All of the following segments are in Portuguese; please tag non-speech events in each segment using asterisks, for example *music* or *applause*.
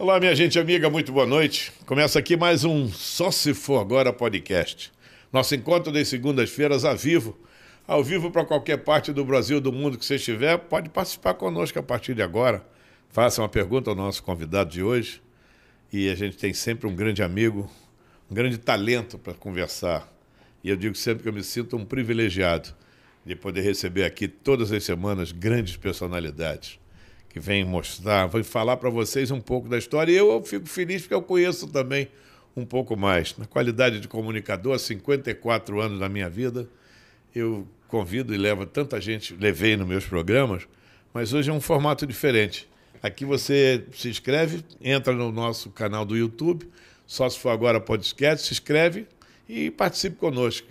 Olá, minha gente amiga, muito boa noite. Começa aqui mais um Só Se For Agora podcast. Nosso encontro das segundas-feiras a vivo. Ao vivo para qualquer parte do Brasil, do mundo que você estiver, pode participar conosco a partir de agora. Faça uma pergunta ao nosso convidado de hoje. E a gente tem sempre um grande amigo, um grande talento para conversar. E eu digo sempre que eu me sinto um privilegiado de poder receber aqui todas as semanas grandes personalidades que vem mostrar, vai falar para vocês um pouco da história. E eu, eu fico feliz porque eu conheço também um pouco mais. Na qualidade de comunicador, há 54 anos da minha vida, eu convido e levo tanta gente, levei nos meus programas, mas hoje é um formato diferente. Aqui você se inscreve, entra no nosso canal do YouTube, só se for agora podcast, se inscreve e participe conosco.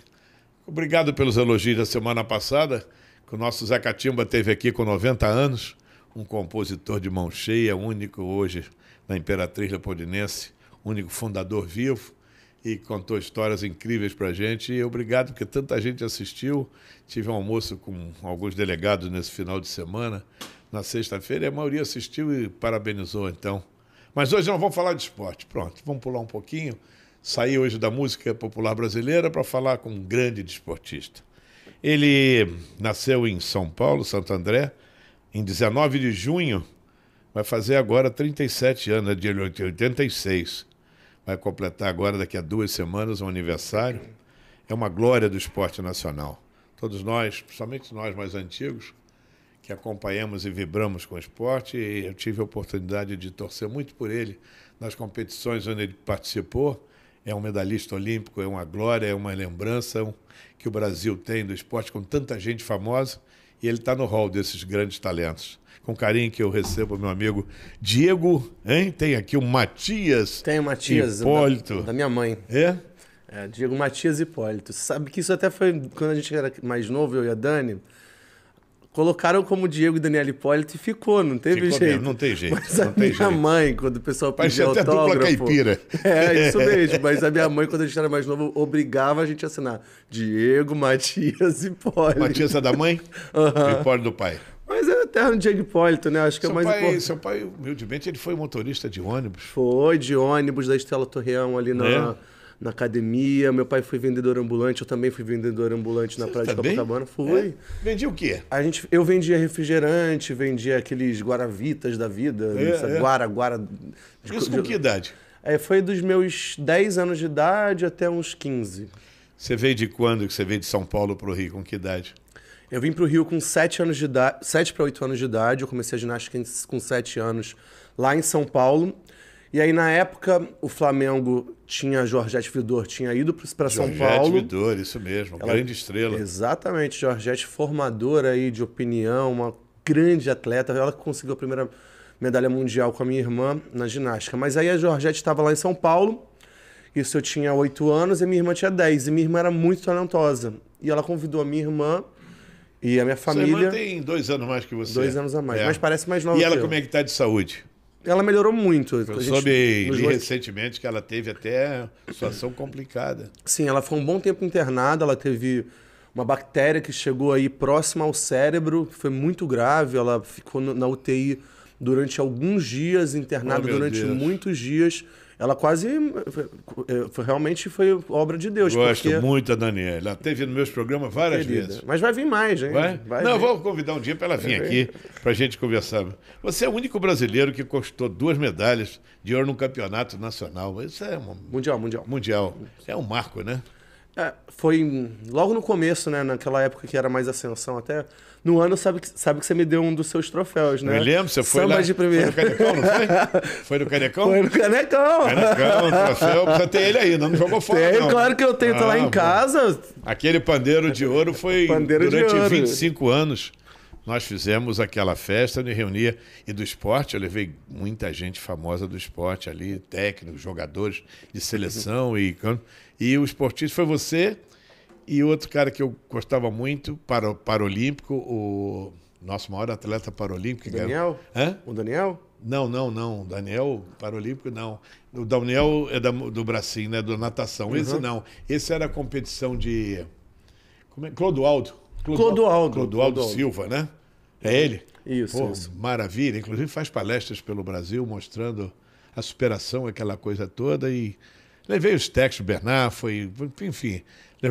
Obrigado pelos elogios da semana passada, que o nosso Zé Catimba teve aqui com 90 anos um compositor de mão cheia, único hoje na Imperatriz Leopoldinense, único fundador vivo, e contou histórias incríveis para a gente. E obrigado porque tanta gente assistiu. Tive um almoço com alguns delegados nesse final de semana, na sexta-feira, e a maioria assistiu e parabenizou então. Mas hoje não vamos falar de esporte. Pronto, vamos pular um pouquinho. Saí hoje da música popular brasileira para falar com um grande desportista. Ele nasceu em São Paulo, Santo André, em 19 de junho, vai fazer agora 37 anos, é de 86. Vai completar agora, daqui a duas semanas, um aniversário. É uma glória do esporte nacional. Todos nós, principalmente nós mais antigos, que acompanhamos e vibramos com o esporte, e eu tive a oportunidade de torcer muito por ele nas competições onde ele participou. É um medalhista olímpico, é uma glória, é uma lembrança que o Brasil tem do esporte com tanta gente famosa e ele está no hall desses grandes talentos. Com carinho que eu recebo meu amigo Diego, hein? Tem aqui o Matias. Tem o Matias, Hipólito. Da, da minha mãe. É? é? Diego Matias Hipólito. Sabe que isso até foi quando a gente era mais novo, eu e a Dani. Colocaram como Diego e Daniel Hipólito e ficou, não teve ficou jeito. Mesmo, não tem jeito. Mas a minha jeito. mãe, quando o pessoal pedia autógrafo... Até caipira. É, isso mesmo. Mas a minha mãe, quando a gente era mais novo, obrigava a gente a assinar Diego, Matias e Hipólito. Matias é da mãe uhum. Hipólito do pai. Mas é o eterno Diego Hipólito, né? Acho que é seu é mais pai, importante. Seu pai, humildemente, ele foi motorista de ônibus. Foi, de ônibus da Estela Torreão, ali na... É na academia. Meu pai foi vendedor ambulante, eu também fui vendedor ambulante Você na praia tá de Copacabana. Bem? Fui. É? Vendia o quê? A gente, eu vendia refrigerante, vendia aqueles guaravitas da vida, é, é. guara, guara. De, Isso com que idade? É, foi dos meus 10 anos de idade até uns 15. Você veio de quando que você veio de São Paulo para o Rio? Com que idade? Eu vim para o Rio com 7 anos de idade, 7 para 8 anos de idade. Eu comecei a ginástica com 7 anos lá em São Paulo. E aí, na época, o Flamengo tinha Jorgette Vidor tinha ido para São Paulo. Jorgette Vidor, isso mesmo, Ela, grande estrela. Exatamente, Jorgette, formadora aí de opinião, uma grande atleta. Ela conseguiu a primeira medalha mundial com a minha irmã na ginástica. Mas aí a Jorgette estava lá em São Paulo, isso eu tinha 8 anos e minha irmã tinha 10. E minha irmã era muito talentosa. E ela convidou a minha irmã e a minha família. Sua irmã tem dois anos mais que você. Dois anos a mais, é. mas parece mais nova. E ela, como é que está de saúde? ela melhorou muito. Eu soube li recentemente que ela teve até situação complicada. Sim, ela foi um bom tempo internada, ela teve uma bactéria que chegou aí próxima ao cérebro, que foi muito grave, ela ficou na UTI durante alguns dias, internada oh, durante Deus. muitos dias ela quase eh, realmente foi obra de Deus. Gosto porque... muito da Daniela. Ela teve nos meus programas várias Querida. vezes. Mas vai vir mais, hein? Vai? vai Não, vir. vou convidar um dia para ela vir aqui para a gente conversar. Você é o único brasileiro que conquistou duas medalhas de ouro no campeonato nacional. Isso é um... mundial, mundial, mundial. É um marco, né? É, foi logo no começo, né? Naquela época que era mais ascensão até no ano sabe que, sabe que você me deu um dos seus troféus, né? Eu lembro, você foi Samba lá. De primeiro. Foi no Canecão, não foi? *laughs* Foi no Canecão? Foi no Canecão. Canecão, troféu, Já tem ele aí, não jogou fora. Tem, não. claro que eu tenho, ah, tá lá em ah, casa. Aquele pandeiro de ouro foi pandeiro durante ouro. 25 anos. Nós fizemos aquela festa, me reunia. E do esporte, eu levei muita gente famosa do esporte ali, técnicos, jogadores de seleção e. E o esportista foi você, e outro cara que eu gostava muito, para, paralímpico, o nosso maior atleta paralímpico. Daniel? Hã? O Daniel? Não, não, não. Daniel, paralímpico, não. O Daniel é da, do bracinho, né? Do natação. Uhum. Esse não. Esse era a competição de... Como é? Clodoaldo. Clodoaldo. Clodoaldo, Clodoaldo Silva, né? É ele? Isso, Pô, isso. Maravilha. Inclusive faz palestras pelo Brasil mostrando a superação, aquela coisa toda. E levei os textos, Bernard, foi... Enfim,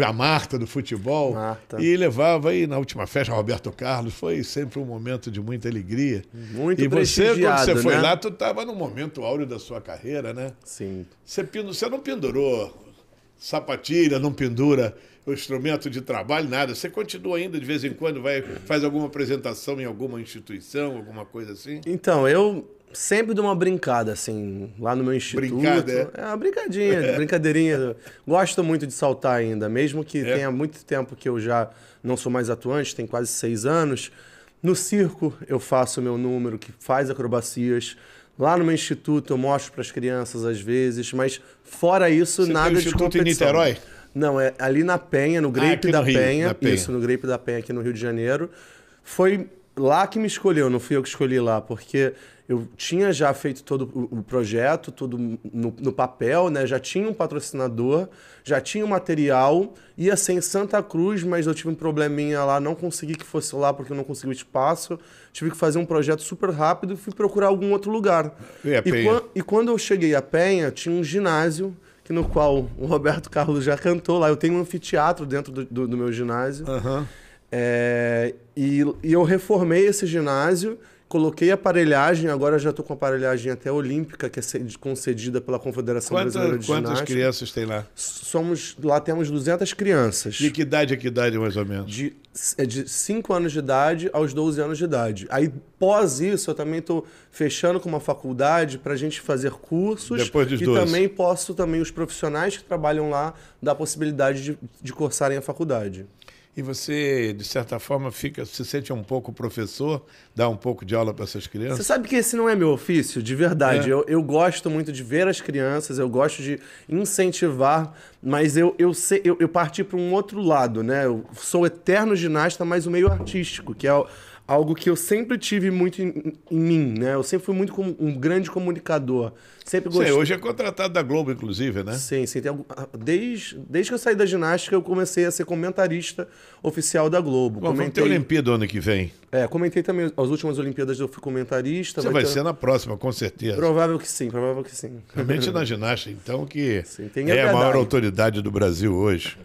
a Marta do futebol Marta. e levava aí na última festa Roberto Carlos foi sempre um momento de muita alegria muito e você quando você foi né? lá tu estava no momento áureo da sua carreira né sim você pendurou, você não pendurou sapatilha não pendura o instrumento de trabalho nada você continua ainda de vez em quando vai faz alguma apresentação em alguma instituição alguma coisa assim então eu sempre dou uma brincada, assim, lá no meu instituto. Brincada, é? é uma brincadinha, é. brincadeirinha. Gosto muito de saltar ainda, mesmo que é. tenha muito tempo que eu já não sou mais atuante, tem quase seis anos. No circo eu faço meu número que faz acrobacias. Lá no meu instituto eu mostro para as crianças às vezes, mas fora isso Você nada tem de competição. Instituto em Niterói? Não, é ali na Penha, no Grape ah, da, Rio, Penha, Penha, Isso, no Grape da Penha aqui no Rio de Janeiro. Foi lá que me escolheu, não fui eu que escolhi lá, porque eu tinha já feito todo o projeto, tudo no, no, papel, né? Já tinha um patrocinador, já tinha o um material, ia ser em Santa Cruz, mas eu tive um probleminha lá, não consegui que fosse lá porque eu não consegui o espaço. Tive que fazer um projeto super rápido e fui procurar algum outro lugar. E, a Penha? e, quando, e quando eu cheguei a Penha, tinha um ginásio que no qual o Roberto Carlos já cantou lá. Eu tenho um anfiteatro dentro do, do, do meu ginásio. Aham. Uhum. É, e, e, eu reformei esse ginásio, coloquei aparelhagem, agora já estou com aparelhagem até olímpica, que é concedida pela Confederação Quanta, Brasileira de Ginástica. Quantas crianças tem lá? Somos, lá temos 200 crianças. De que idade a é que idade, mais ou menos? De, é de 5 anos de idade aos 12 anos de idade. Aí, pós isso, eu também estou fechando com uma faculdade para a gente fazer cursos. Depois dos e 12. também posso, também os profissionais que trabalham lá, dar a possibilidade de, de cursarem a faculdade e você, de certa forma, fica, se sente um pouco professor, dá um pouco de aula para essas crianças. Você sabe que esse não é meu ofício, de verdade. É. Eu, eu gosto muito de ver as crianças, eu gosto de incentivar, mas eu, eu, sei, eu, eu parti para um outro lado, né? Eu sou eterno ginasta, mas o meio artístico, que é o algo que eu sempre tive muito em, em mim, né? Eu sempre fui muito com, um grande comunicador. Sempre gostei. Sim, hoje é contratado da Globo, inclusive, né? Sim, sim. Tem, ah, desde, desde que eu saí da ginástica, eu comecei a ser comentarista oficial da Globo. Bom, comentei... Vamos ter Olimpíada ano que vem. É, comentei também as últimas Olimpíadas, eu fui comentarista. Você vai, vai ter... ser na próxima, com certeza. Provável que sim, provável que sim. Realmente na *laughs* ginástica, então, que sim, é a, a maior autoridade do Brasil hoje.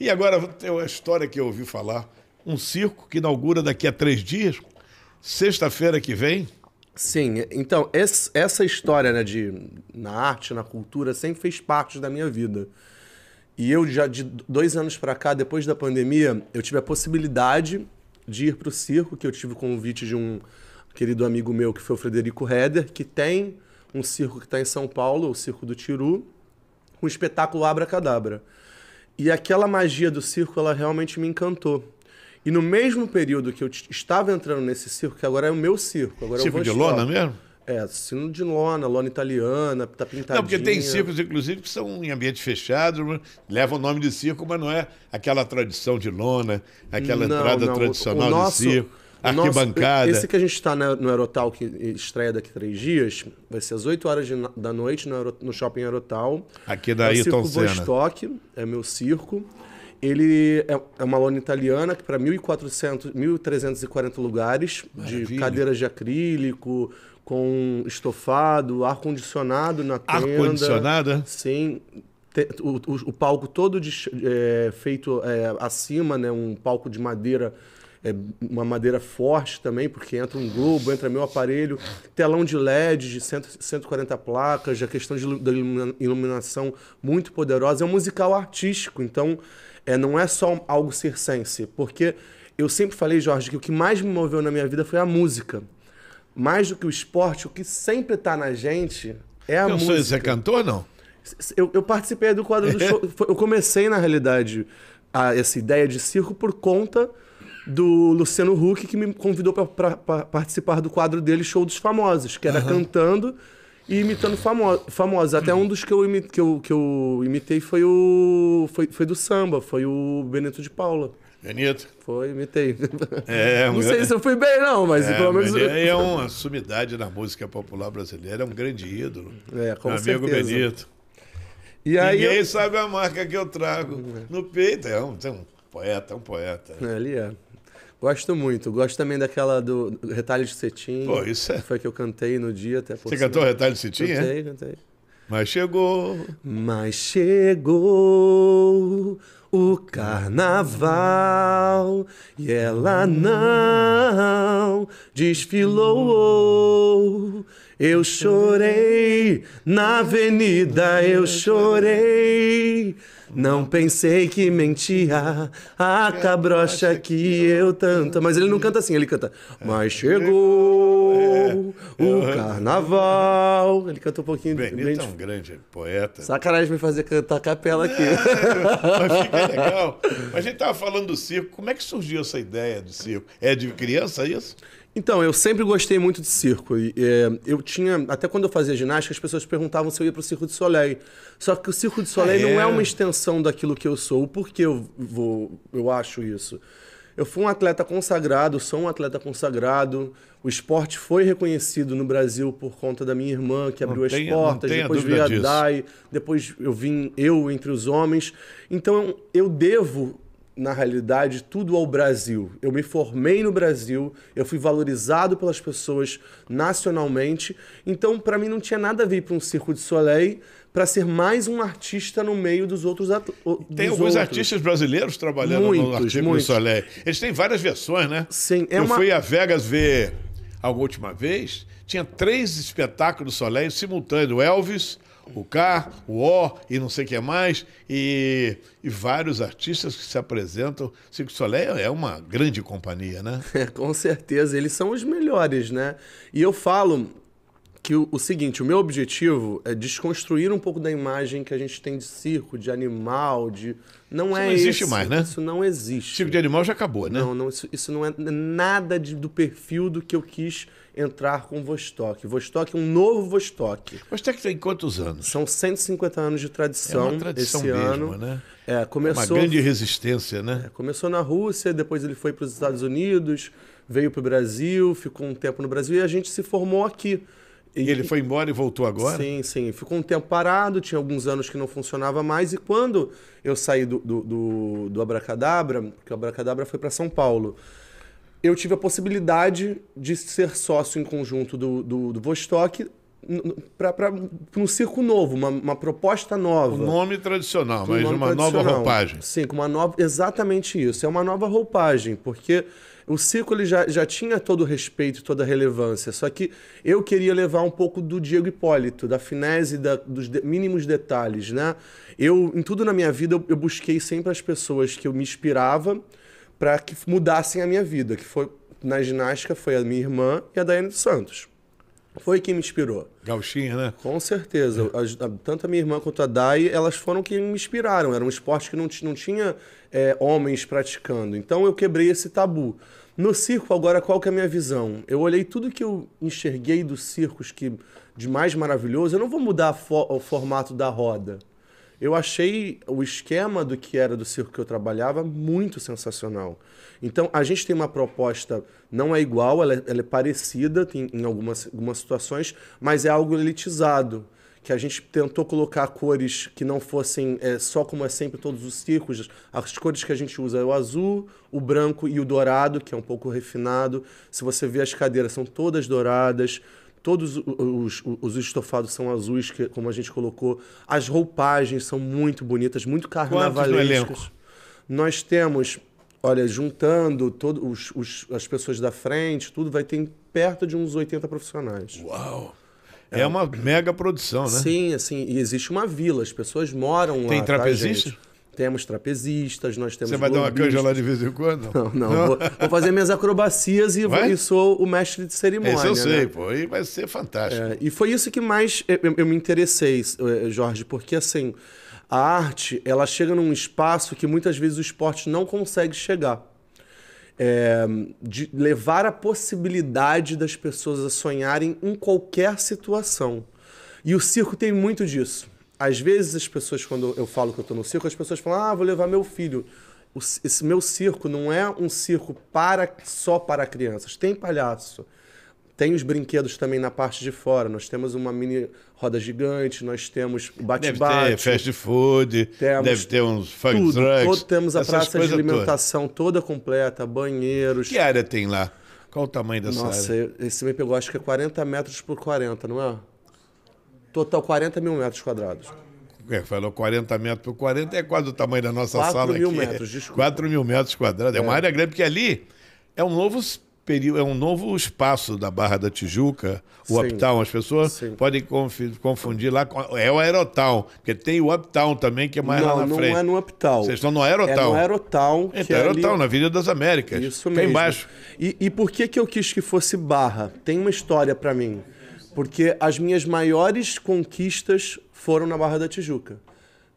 E agora, tem uma história que eu ouvi falar um circo que inaugura daqui a três dias, sexta-feira que vem. Sim, então esse, essa história né, de, na arte, na cultura, sempre fez parte da minha vida. E eu já de dois anos para cá, depois da pandemia, eu tive a possibilidade de ir para o circo, que eu tive o convite de um querido amigo meu, que foi o Frederico Heder, que tem um circo que está em São Paulo, o Circo do Tiru, com um o espetáculo Abra Cadabra. E aquela magia do circo, ela realmente me encantou. E no mesmo período que eu estava entrando nesse circo, que agora é o meu circo. Agora circo de lona mesmo? É, sino de lona, lona italiana, tá pintadinha. Não, porque tem circos, inclusive, que são em ambiente fechado, levam o nome de circo, mas não é aquela tradição de lona, aquela não, entrada não. tradicional o, o nosso, de circo, arquibancada. Nosso, esse que a gente está né, no Aerotal, que estreia daqui três dias, vai ser às 8 horas de, da noite no, no Shopping Aerotal. Aqui é da é Ayrton Senna. Circo Vostok, é meu circo. Ele é, é uma lona italiana que para 1.340 lugares, Maravilha. de cadeiras de acrílico, com estofado, ar-condicionado na tenda. Ar-condicionada? É? Sim. O, o, o, palco todo de, é, feito é, acima, né? um palco de madeira, é, uma madeira forte também, porque entra um globo, entra meu aparelho, telão de LED de 100, 140 placas, a questão de, da iluminação muito poderosa. É um musical artístico, então é, não é só algo circense, porque eu sempre falei, Jorge, que o que mais me moveu na minha vida foi a música. Mais do que o esporte, o que sempre está na gente é a eu música. Sei, você é cantor não? Eu, eu participei do quadro do *laughs* show. eu comecei, na realidade, a, essa ideia de circo por conta do Luciano Huck, que me convidou para participar do quadro dele, Show dos Famosos, que era uhum. cantando e imitando famo famosos. Até um dos que eu, que eu, que eu imitei foi o. Foi, foi do samba, foi o Benito de Paula. Benito. Foi, imitei. É, *laughs* é não sei se eu fui bem, não, mas é, pelo menos. É, é uma sumidade na música popular brasileira, é um grande ídolo. É, com Meu certeza. amigo Benito. E aí Ninguém eu... sabe a marca que eu trago é. no peito. É um, é um poeta, é um poeta. É, ele é. Gosto muito. Gosto também daquela do Retalho de Cetim. Pô, isso é. Foi que eu cantei no dia até Você cantou o Retalho de Cetim, cantei, é? Cantei, cantei. Mas chegou. Mas chegou o carnaval e ela não desfilou. Eu chorei na avenida, eu chorei. Não pensei que mentia a é, cabrocha que eu tanto. Mas ele não canta assim, ele canta. Mas chegou é, o é, carnaval. Ele canta um pouquinho. Benito é um grande poeta. Sacanagem me fazer cantar a capela aqui. *laughs* mas fica legal. a gente tava falando do circo. Como é que surgiu essa ideia do circo? É de criança isso? Então, eu sempre gostei muito de circo. E, é, eu tinha. Até quando eu fazia ginástica, as pessoas perguntavam se eu ia pro Circo de Soleil. Só que o Circo de Soleil ah, é? não é uma extensão daquilo que eu sou. O porquê eu, vou, eu acho isso? Eu fui um atleta consagrado, sou um atleta consagrado. O esporte foi reconhecido no Brasil por conta da minha irmã, que abriu as portas, depois veio a Dai, depois eu vim eu entre os homens. Então eu devo na realidade, tudo ao Brasil. Eu me formei no Brasil, eu fui valorizado pelas pessoas nacionalmente, então para mim não tinha nada a ver para um circo de Soleil para ser mais um artista no meio dos outros atores. Tem alguns outros. artistas brasileiros trabalhando muitos, no artigo de Soleil. Eles têm várias versões, né? Sim, é Eu uma... fui a Vegas ver alguma última vez, tinha três espetáculos do Soleil simultâneo, Elvis, o K, o O e não sei o que mais, e, e vários artistas que se apresentam. Cirque du Soleil é uma grande companhia, né? É, *laughs* com certeza, eles são os melhores, né? E eu falo que o, o, seguinte, o meu objetivo é desconstruir um pouco da imagem que a gente tem de circo, de animal, de não isso é não existe esse, mais, né? Isso não existe. Circo tipo de animal já acabou, né? Não, não isso, isso não é nada de, do perfil do que eu quis entrar com Vostok. Vostok é um novo Vostok. Vostok tem quantos anos? São 150 anos de tradição. É uma tradição esse mesmo, ano. né? É, começou, é uma grande resistência, né? É, começou na Rússia, depois ele foi para os Estados Unidos, veio para o Brasil, ficou um tempo no Brasil e a gente se formou aqui. E ele foi embora e voltou agora? Sim, sim. Ficou um tempo parado, tinha alguns anos que não funcionava mais. E quando eu saí do, do, do, do Abracadabra, porque o Abracadabra foi para São Paulo, eu tive a possibilidade de ser sócio em conjunto do, do, do Vostok para um circo novo, uma, uma, proposta nova. Um nome tradicional, mas nome uma tradicional. nova roupagem. Sim, com uma nova. Exatamente isso. É uma nova roupagem, porque o circo ele já, já tinha todo o respeito, toda a relevância, só que eu queria levar um pouco do Diego Hipólito, da finese, da, dos de, mínimos detalhes, né? Eu, em tudo na minha vida, eu, eu busquei sempre as pessoas que eu me inspirava para que mudassem a minha vida, que foi, na ginástica foi a minha irmã e a Daiane dos Santos foi quem me inspirou. Gauchinha, né? Com certeza. É. tanto a minha irmã quanto a Dai, elas foram quem me inspiraram. Era um esporte que não, não tinha é, homens praticando. Então eu quebrei esse tabu. No circo, agora, qual que é a minha visão? Eu olhei tudo que eu enxerguei dos circos que de mais maravilhoso. Eu não vou mudar fo o formato da roda eu achei o esquema do que era do circo que eu trabalhava muito sensacional. Então, a gente tem uma proposta, não é igual, ela é, ela é parecida tem, em algumas, algumas situações, mas é algo elitizado que a gente tentou colocar cores que não fossem é, só como é sempre todos os circos. As cores que a gente usa é o azul, o branco e o dourado, que é um pouco refinado. Se você vê as cadeiras, são todas douradas. Todos os, os, os estofados são azuis, que, como a gente colocou. As roupagens são muito bonitas, muito carnavalescas. Nós temos, olha, juntando todos os, as pessoas da frente, tudo vai ter perto de uns 80 profissionais. Uau! É, é uma mega produção, né? Sim, assim, e existe uma vila, as pessoas moram Tem lá. Tem tá, trapezista? Temos trapezistas, nós temos. Você vai dar uma canja lá de vez em quando? Não, não. não. Vou, vou, fazer minhas acrobacias e, vou, e, sou o mestre de cerimônia. Isso eu né? sei, né? pô. E vai ser fantástico. É, e foi isso que mais eu, eu me interessei, eh, Jorge, porque assim, a arte, ela chega num espaço que muitas vezes o esporte não consegue chegar. É, de levar a possibilidade das pessoas a sonharem em qualquer situação. E o circo tem muito disso. Às vezes as pessoas, quando eu falo que eu estou no circo, as pessoas falam, ah, vou levar meu filho. Esse meu circo não é um circo para só para crianças. Tem palhaço, tem os brinquedos também na parte de fora. Nós temos uma mini roda gigante, nós temos bate-bate. Deve ter fast food, deve ter uns funk tudo. trucks. Todo, temos a praça de alimentação toda. toda completa, banheiros. Que área tem lá? Qual o tamanho dessa Nossa, área? Nossa, esse me pegou, acho que é 40 metros por 40, não é? Total 40 mil metros quadrados é, falou 40 metros por 40, é quase o tamanho da nossa 4 sala mil Metros, desculpa. 4 mil metros quadrados. É. é. uma área grande, porque ali é um novo período, é um novo espaço da Barra da Tijuca, o Uptown. As pessoas Sim. podem confundir lá. é o Aerotown, porque tem o Uptown também, que é mais não, lá na não frente. Não, é no Uptown. Vocês estão no Aerotown. É no Aerotown. Então, que é Aerotown, ali... na Avenida das Américas. Isso mesmo. Tem embaixo. E, e por que, que eu quis que fosse Barra? Tem uma história para mim. Porque as minhas maiores conquistas foram na Barra da Tijuca.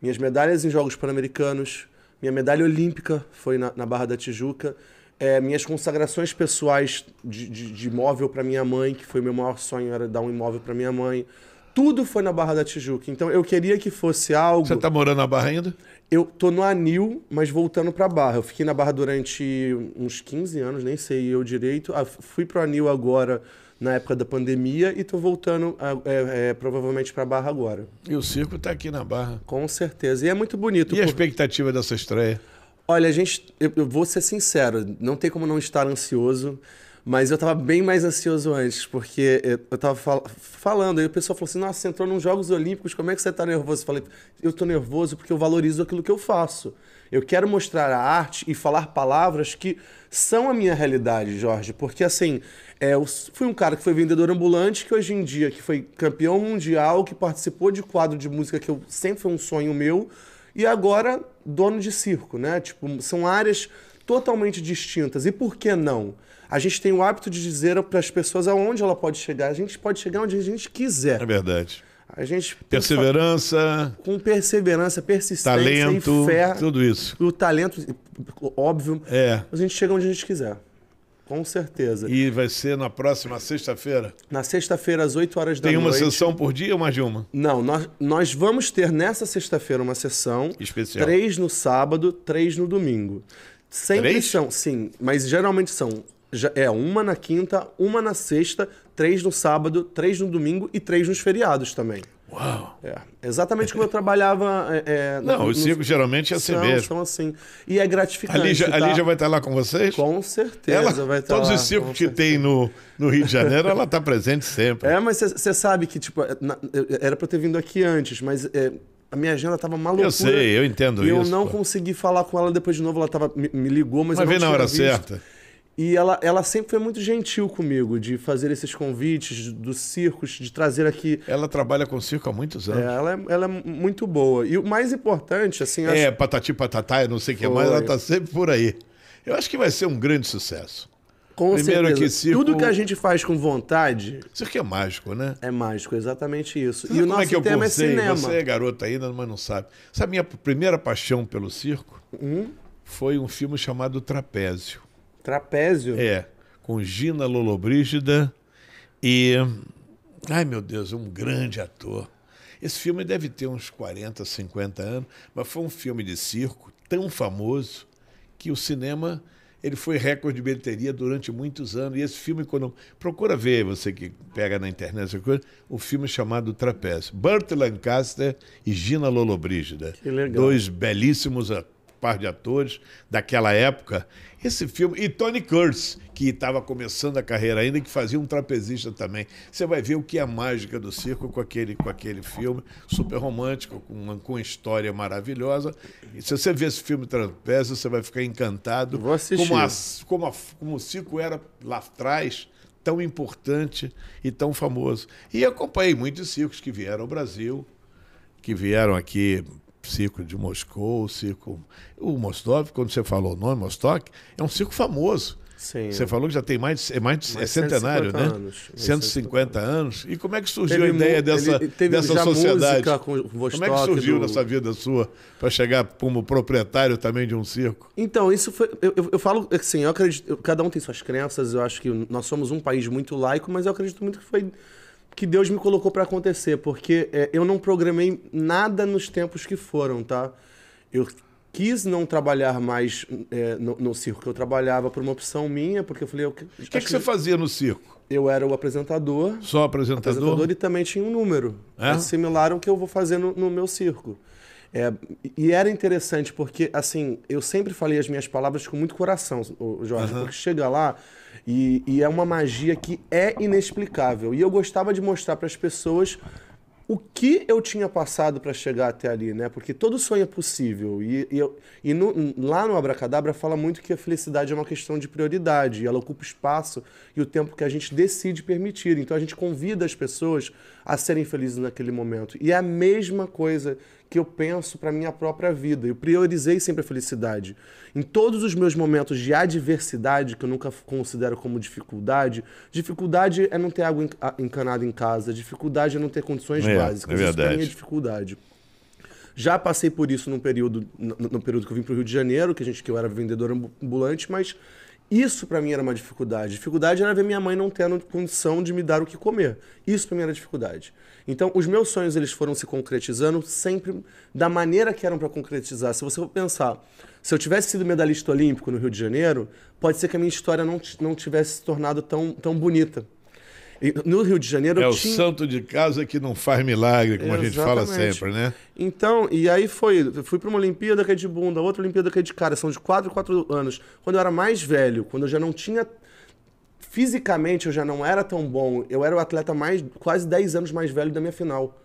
Minhas medalhas em Jogos Pan-Americanos, minha medalha olímpica foi na, na Barra da Tijuca, é, minhas consagrações pessoais de, de, de imóvel para minha mãe, que foi meu maior sonho, era dar um imóvel para minha mãe. Tudo foi na Barra da Tijuca. Então eu queria que fosse algo. Você tá morando na Barra ainda? Eu tô no Anil, mas voltando pra Barra. Eu fiquei na Barra durante uns 15 anos, nem sei eu direito. Fui ah, fui pro Anil agora na época da pandemia e estou voltando a, é, é, provavelmente para a Barra agora. E o circo está aqui na Barra. Com certeza. E é muito bonito. E por... a expectativa dessa estreia? Olha, a gente, eu, eu, vou ser sincero, não tem como não estar ansioso, mas eu estava bem mais ansioso antes, porque eu estava fal falando, e o pessoal falou assim: nossa, você entrou nos Jogos Olímpicos, como é que você está nervoso? Eu falei: eu estou nervoso porque eu valorizo aquilo que eu faço. Eu quero mostrar a arte e falar palavras que são a minha realidade, Jorge, porque assim é, eu fui um cara que foi vendedor ambulante, que hoje em dia que foi campeão mundial, que participou de quadro de música que eu sempre foi um sonho meu, e agora dono de circo, né? Tipo, são áreas totalmente distintas. E por que não? A gente tem o hábito de dizer para as pessoas aonde ela pode chegar. A gente pode chegar onde a gente quiser. É verdade. A gente perseverança, com perseverança, persistência, talento, e fé, tudo isso. O talento óbvio. É. A gente chega onde a gente quiser. Com certeza. E vai ser na próxima sexta-feira? Na sexta-feira, às 8 horas da noite. Tem uma sessão por dia ou mais de uma? Não, nós, nós vamos ter nessa sexta-feira uma sessão. Especial. Três no sábado, três no domingo. Sempre três? são, sim, mas geralmente são é uma na quinta, uma na sexta, três no sábado, três no domingo e três nos feriados também. Uau! É, exatamente como eu trabalhava. É, é na, não, os cinco nos... geralmente é assim são, mesmo. São assim. E é gratificante. A Lígia, tá... a Lígia vai estar lá com vocês? Com certeza ela, vai estar Todos lá, os cinco que certeza. tem no, no Rio de Janeiro, ela está presente sempre. É, mas você sabe que, tipo, é, na, era para eu ter vindo aqui antes, mas. É, a minha agenda estava maluca. Eu sei, eu entendo e isso. Eu não pô. consegui falar com ela depois de novo, ela tava, me, me ligou, mas, mas eu não veio na hora visto. certa. E ela, ela sempre foi muito gentil comigo de fazer esses convites dos circos, de trazer aqui. Ela trabalha com circo há muitos anos. É, ela, é, ela é muito boa. E o mais importante, assim. É, acho... patati patatá, eu não sei o que mais, ela está sempre por aí. Eu acho que vai ser um grande sucesso. Com Primeiro certeza. Que circo... Tudo que a gente faz com vontade. Circo é mágico, né? É mágico, exatamente isso. Sabe e o é nosso é que eu tema cursei? é cinema. Você é garota ainda, mas não sabe. Sabe minha primeira paixão pelo circo? Hum? Foi um filme chamado Trapézio. Trapézio. É, com Gina Lollobrigida e. Ai meu Deus, um grande ator. Esse filme deve ter uns 40, 50 anos, mas foi um filme de circo tão famoso que o cinema ele foi recorde de bilheteria durante muitos anos. E esse filme, quando... procura ver, você que pega na internet o filme chamado Trapézio. Burt Lancaster e Gina Lollobrigida. Que legal. Dois belíssimos atores par de atores daquela época. Esse filme. E Tony Curtis, que estava começando a carreira ainda, que fazia um trapezista também. Você vai ver o que é a mágica do circo com aquele, com aquele filme, super romântico, com uma, com uma história maravilhosa. E se você ver esse filme Trapézio, você vai ficar encantado. Vou assistir. Como, a, como, a, como o circo era lá atrás tão importante e tão famoso. E acompanhei muitos circos que vieram ao Brasil, que vieram aqui circo de Moscou, o circo. O Mostov, quando você falou o nome, Mostok, é um circo famoso. Sim, você falou que já tem mais, é mais, mais é centenário, né? Anos, 150 anos. E como é que surgiu teve, a ideia dessa, dessa sociedade? Com, como é que surgiu do... nessa vida sua para chegar como proprietário também de um circo? Então, isso foi. Eu, eu, eu falo assim, eu acredito. Eu, cada um tem suas crenças, eu acho que nós somos um país muito laico, mas eu acredito muito que foi que Deus me colocou para acontecer, porque é, eu não programei nada nos tempos que foram, tá? Eu quis não trabalhar mais é, no, no, circo que eu trabalhava por uma opção minha, porque eu falei... O que, que, é que, você fazia no circo? Eu era o apresentador. Só apresentador? Apresentador e também tinha um número. É? ao que eu vou fazer no, no meu circo. É, e era interessante porque, assim, eu sempre falei as minhas palavras com muito coração, Jorge, uhum. porque chega lá e, e é uma magia que é inexplicável. E eu gostava de mostrar para as pessoas o que eu tinha passado para chegar até ali, né? Porque todo sonho é possível. E, e, eu, e no, lá no Abracadabra fala muito que a felicidade é uma questão de prioridade. Ela ocupa espaço e o tempo que a gente decide permitir. Então a gente convida as pessoas a serem felizes naquele momento. E é a mesma coisa que eu penso para minha própria vida. Eu priorizei sempre a felicidade. Em todos os meus momentos de adversidade, que eu nunca considero como dificuldade, dificuldade é não ter água encanada em casa, dificuldade é não ter condições é, é básicas. É verdade. Isso para mim é dificuldade. Já passei por isso num período, no, no período que eu vim para o Rio de Janeiro, que a gente que eu era vendedor ambulante, mas isso para mim era uma dificuldade. Dificuldade era ver minha mãe não tendo condição de me dar o que comer. Isso para mim era dificuldade. Então, os meus sonhos eles foram se concretizando sempre da maneira que eram para concretizar. Se você for pensar, se eu tivesse sido medalhista olímpico no Rio de Janeiro, pode ser que a minha história não, não tivesse se tornado tão, tão bonita. No Rio de Janeiro. É o tinha... santo de casa que não faz milagre, como Exatamente. a gente fala sempre, né? Então, e aí foi. Fui para uma Olimpíada que é de bunda, outra Olimpíada que é de cara. São de 4 quatro anos. Quando eu era mais velho, quando eu já não tinha. Fisicamente eu já não era tão bom. Eu era o atleta mais quase 10 anos mais velho da minha final.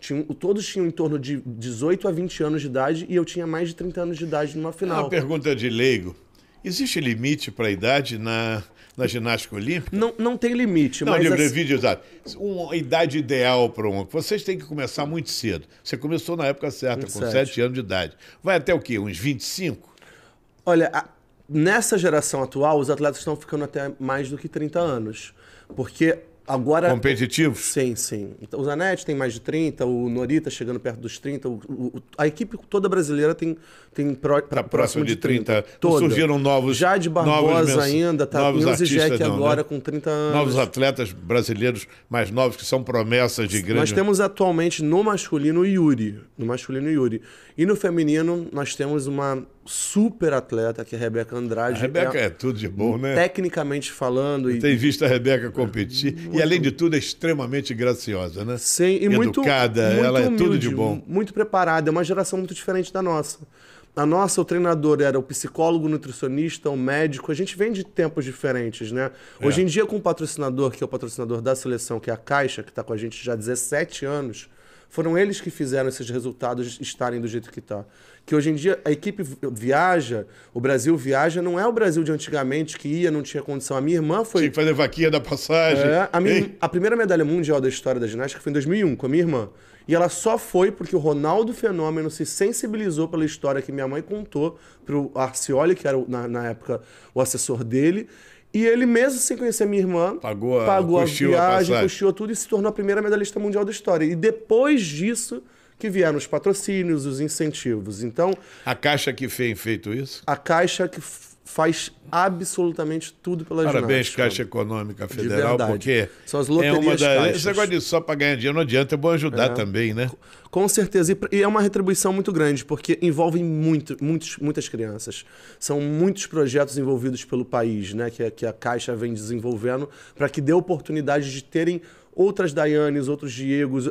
Tinha, todos tinham em torno de 18 a 20 anos de idade e eu tinha mais de 30 anos de idade numa final. Uma pergunta de leigo. Existe limite para a idade na na ginástica olímpica? Não, não tem limite. Não, mas livre assim... vídeo, exato. Uma idade ideal para um. Vocês têm que começar muito cedo. Você começou na época certa, 27. com 7 anos de idade. Vai até o quê? Uns 25? Olha, a... nessa geração atual, os atletas estão ficando até mais do que 30 anos. Porque Agora, Competitivos? Sim, sim. Então, o Zanetti tem mais de 30, o Norita chegando perto dos 30. O, o, a equipe toda brasileira tem, tem pró, tá próximo de 30. 30. Toda. Surgiram novos. Já de Barbosa novos, ainda, tá? Novos Mills artistas, Jack não, agora né? com 30 anos. Novos atletas brasileiros mais novos que são promessas de grande. Nós temos atualmente no masculino Yuri. No masculino Yuri. E no feminino nós temos uma super atleta, que é a Rebeca Andrade. A Rebeca é, é, tudo de bom, né? Tecnicamente falando. E... Tem visto a Rebeca competir. Muito... E além de tudo, é extremamente graciosa, né? Sim, e Educada, muito. Educada, ela humilde, é tudo de bom. Muito preparada, é uma geração muito diferente da nossa. A nossa, o treinador era o psicólogo, o nutricionista, o médico. A gente vem de tempos diferentes, né? É. Hoje em dia, com o patrocinador, que é o patrocinador da seleção, que é a Caixa, que está com a gente já há 17 anos, foram eles que fizeram esses resultados estarem do jeito que está que hoje em dia a equipe viaja, o Brasil viaja, não é o Brasil de antigamente que ia, não tinha condição. A minha irmã foi. Tinha que fazer vaquinha da passagem. É, a, minha, a primeira medalha mundial da história da ginástica foi em 2001, com a minha irmã. E ela só foi porque o Ronaldo Fenômeno se sensibilizou pela história que minha mãe contou para o Arcioli, que era na, na época o assessor dele. E ele, mesmo sem conhecer minha irmã, pagou a, pagou a viagem, a tudo e se tornou a primeira medalhista mundial da história. E depois disso, que vieram os patrocínios, os incentivos. Então. A Caixa que fez feito isso? A Caixa que faz absolutamente tudo pela Parabéns, Caixa Econômica Federal, porque São as é uma das... Esse negócio de só para ganhar dinheiro não adianta, é bom ajudar é. também, né? Com certeza, e é uma retribuição muito grande, porque envolve muito, muitos, muitas crianças. São muitos projetos envolvidos pelo país, né, que, que a Caixa vem desenvolvendo, para que dê oportunidade de terem outras Dayanes, outros Diegos.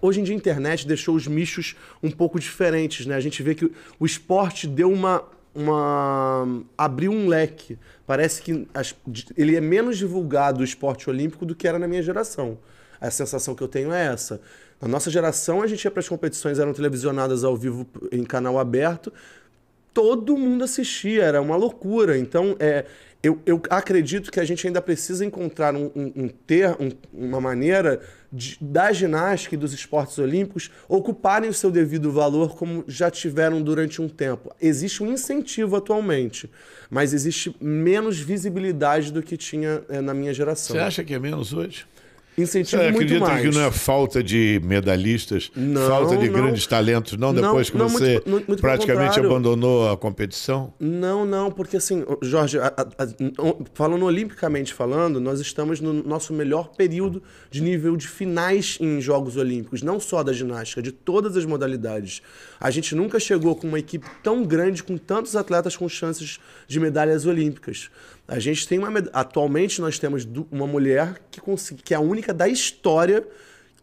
hoje em dia a internet deixou os nichos um pouco diferentes, né? A gente vê que o esporte deu uma. uma abriu um leque. Parece que as, ele é menos divulgado o esporte olímpico do que era na minha geração. A sensação que eu tenho é essa. Na nossa geração, a gente ia para as competições, eram televisionadas ao vivo em canal aberto todo mundo assistia, era uma loucura. Então, é, eu, eu acredito que a gente ainda precisa encontrar um, um, um ter, um, uma maneira de, da ginástica e dos esportes olímpicos ocuparem o seu devido valor como já tiveram durante um tempo. Existe um incentivo atualmente, mas existe menos visibilidade do que tinha é, na minha geração. Você acha que é menos hoje? incentivo é, muito mais. Acredito que não é falta de medalhistas, não, falta de não, grandes talentos, não, não depois que você muito, muito praticamente abandonou a competição? Não, não, porque assim, Jorge, a, a, a, falando olimpicamente falando, nós estamos no nosso melhor período de nível de finais em Jogos Olímpicos, não só da ginástica, de todas as modalidades. A gente nunca chegou com uma equipe tão grande, com tantos atletas com chances de medalhas olímpicas. A gente tem uma. Atualmente nós temos uma mulher que, consegui, que é a única da história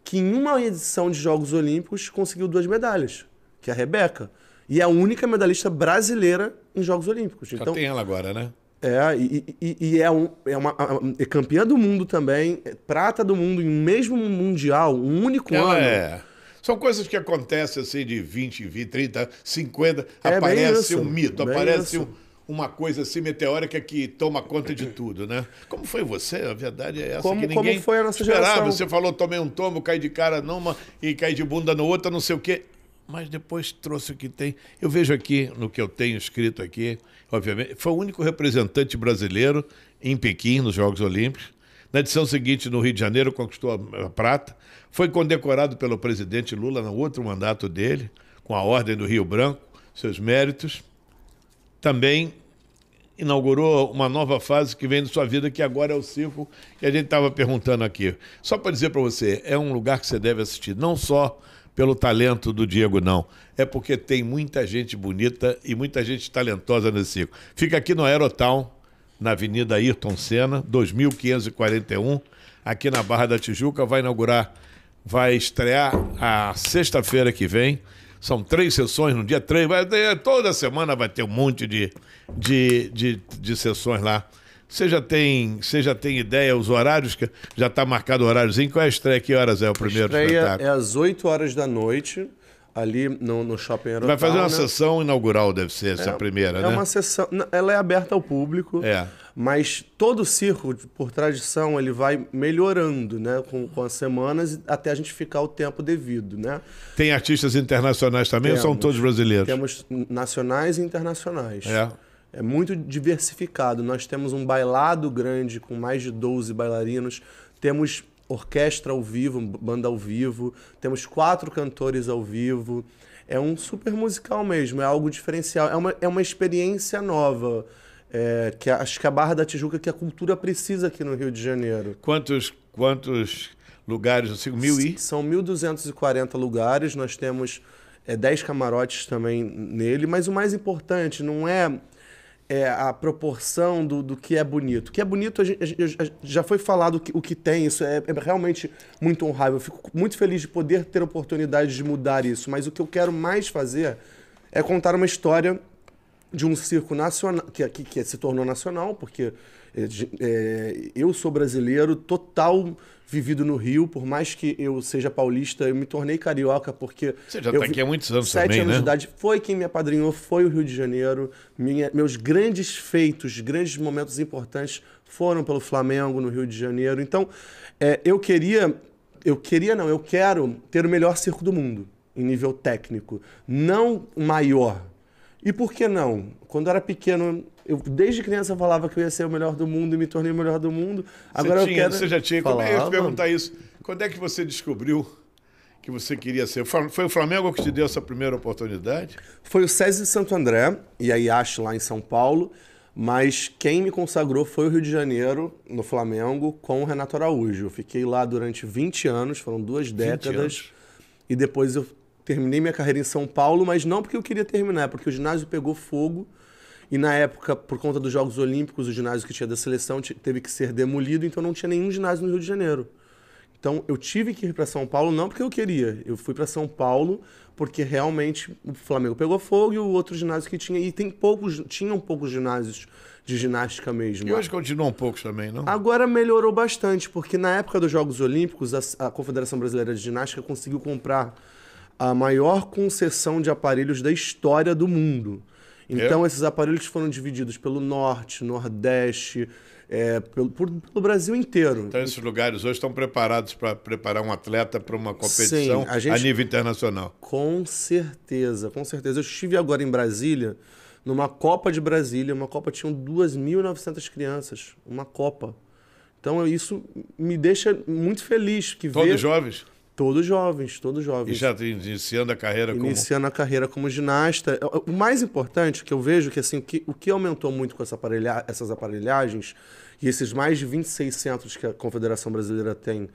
que em uma edição de Jogos Olímpicos conseguiu duas medalhas, que é a Rebeca. E é a única medalhista brasileira em Jogos Olímpicos. Só então, tem ela agora, né? É, e, e, e é, um, é, uma, é campeã do mundo também, é prata do mundo, em mesmo mundial, um único ela ano. É. São coisas que acontecem assim de 20, 20, 30, 50. É, aparece um mito, aparece isso. um uma coisa assim meteórica que toma conta de tudo, né? Como foi você? A verdade é essa. Como, que ninguém como foi a nossa esperava. geração? Você falou, tomei um tomo, caí de cara numa e caí de bunda no outra, não sei o quê. Mas depois trouxe o que tem. Eu vejo aqui, no que eu tenho escrito aqui, obviamente, foi o único representante brasileiro em Pequim, nos Jogos Olímpicos. Na edição seguinte, no Rio de Janeiro, conquistou a prata. Foi condecorado pelo presidente Lula no outro mandato dele, com a Ordem do Rio Branco, seus méritos também inaugurou uma nova fase que vem de sua vida, que agora é o circo, que a gente estava perguntando aqui. Só para dizer para você, é um lugar que você deve assistir, não só pelo talento do Diego, não. É porque tem muita gente bonita e muita gente talentosa nesse circo. Fica aqui no Aerotown, na Avenida Ayrton Senna, 2541, aqui na Barra da Tijuca. Vai inaugurar, vai estrear a sexta-feira que vem são três sessões no dia, três. Vai ter, toda semana vai ter um monte de, de, de, de sessões lá. Você já tem, você já tem ideia os horários que já está marcado o horáriozinho? Qual é a estreia? Que horas é o primeiro a estreia espetáculo? É às 8 horas da noite ali no, no shopping Aerotal. Vai fazer uma né? sessão inaugural, deve ser, essa é, primeira, é né? É uma sessão. Ela é aberta ao público. É. Mas todo o circo, por tradição, ele vai melhorando, né? Com, com as semanas, até a gente ficar o tempo devido, né? Tem artistas internacionais também Temos. ou são todos brasileiros? Temos nacionais e internacionais. É. É muito diversificado. Nós temos um bailado grande com mais de 12 bailarinos. Temos orquestra ao vivo, banda ao vivo, temos quatro cantores ao vivo. É um super musical mesmo, é algo diferencial, é uma, é uma experiência nova. É, que acho que a Barra da Tijuca que a cultura precisa aqui no Rio de Janeiro. Quantos quantos lugares? Assim, mil e? São 1.240 lugares, nós temos é, 10 camarotes também nele, mas o mais importante não é é, a proporção do, do que é bonito. O que é bonito, a gente, a, a, já foi falado que, o que tem, isso é, é, realmente muito honrável. Eu fico muito feliz de poder ter oportunidade de mudar isso, mas o que eu quero mais fazer é contar uma história de um circo nacional, que, que, que se tornou nacional, porque é, é eu sou brasileiro total vivido no Rio, por mais que eu seja paulista, eu me tornei carioca porque. Você já está aqui há muitos anos sete também, anos né? de idade. Foi quem me apadrinhou, foi o Rio de Janeiro. Minha, meus grandes feitos, grandes momentos importantes foram pelo Flamengo, no Rio de Janeiro. Então, é, eu queria. Eu queria, não, eu quero ter o melhor circo do mundo, em nível técnico. Não maior. E por que não? Quando eu era pequeno, eu, desde criança eu falava que eu ia ser o melhor do mundo e me tornei o melhor do mundo. Agora tinha, eu quero. Você já tinha. Falava, Como é que eu te perguntar isso? Quando é que você descobriu que você queria ser? Foi o Flamengo que te deu essa primeira oportunidade? Foi o César de Santo André e a acho lá em São Paulo. Mas quem me consagrou foi o Rio de Janeiro, no Flamengo, com o Renato Araújo. Eu fiquei lá durante 20 anos, foram duas décadas. E depois eu terminei minha carreira em São Paulo, mas não porque eu queria terminar, é porque o ginásio pegou fogo. E na época, por conta dos Jogos Olímpicos, o ginásio que tinha da seleção teve que ser demolido, então não tinha nenhum ginásio no Rio de Janeiro. Então eu tive que ir para São Paulo não porque eu queria, eu fui para São Paulo porque realmente o Flamengo pegou fogo e o outro ginásio que tinha e tem poucos, tinham poucos ginásios de ginástica mesmo. E hoje continuam poucos também, não? Agora melhorou bastante porque na época dos Jogos Olímpicos a, a Confederação Brasileira de Ginástica conseguiu comprar a maior concessão de aparelhos da história do mundo. É. Então, é. esses aparelhos foram divididos pelo norte, nordeste, é, pelo, por, pelo, Brasil inteiro. Então, esses lugares hoje estão preparados para preparar um atleta para uma competição Sim, a, gente, a, nível internacional. Com certeza, com certeza. Eu estive agora em Brasília, numa Copa de Brasília, uma Copa tinha 2.900 crianças, uma Copa. Então, isso me deixa muito feliz. Que Todos ver... jovens? Todos jovens, todos jovens. E já iniciando a carreira iniciando como... Iniciando a carreira como ginasta. É, é, o mais importante que eu vejo é que assim, que, o que aumentou muito com essa aparelha, essas aparelhagens e esses mais de 26 centros que a Confederação Brasileira tem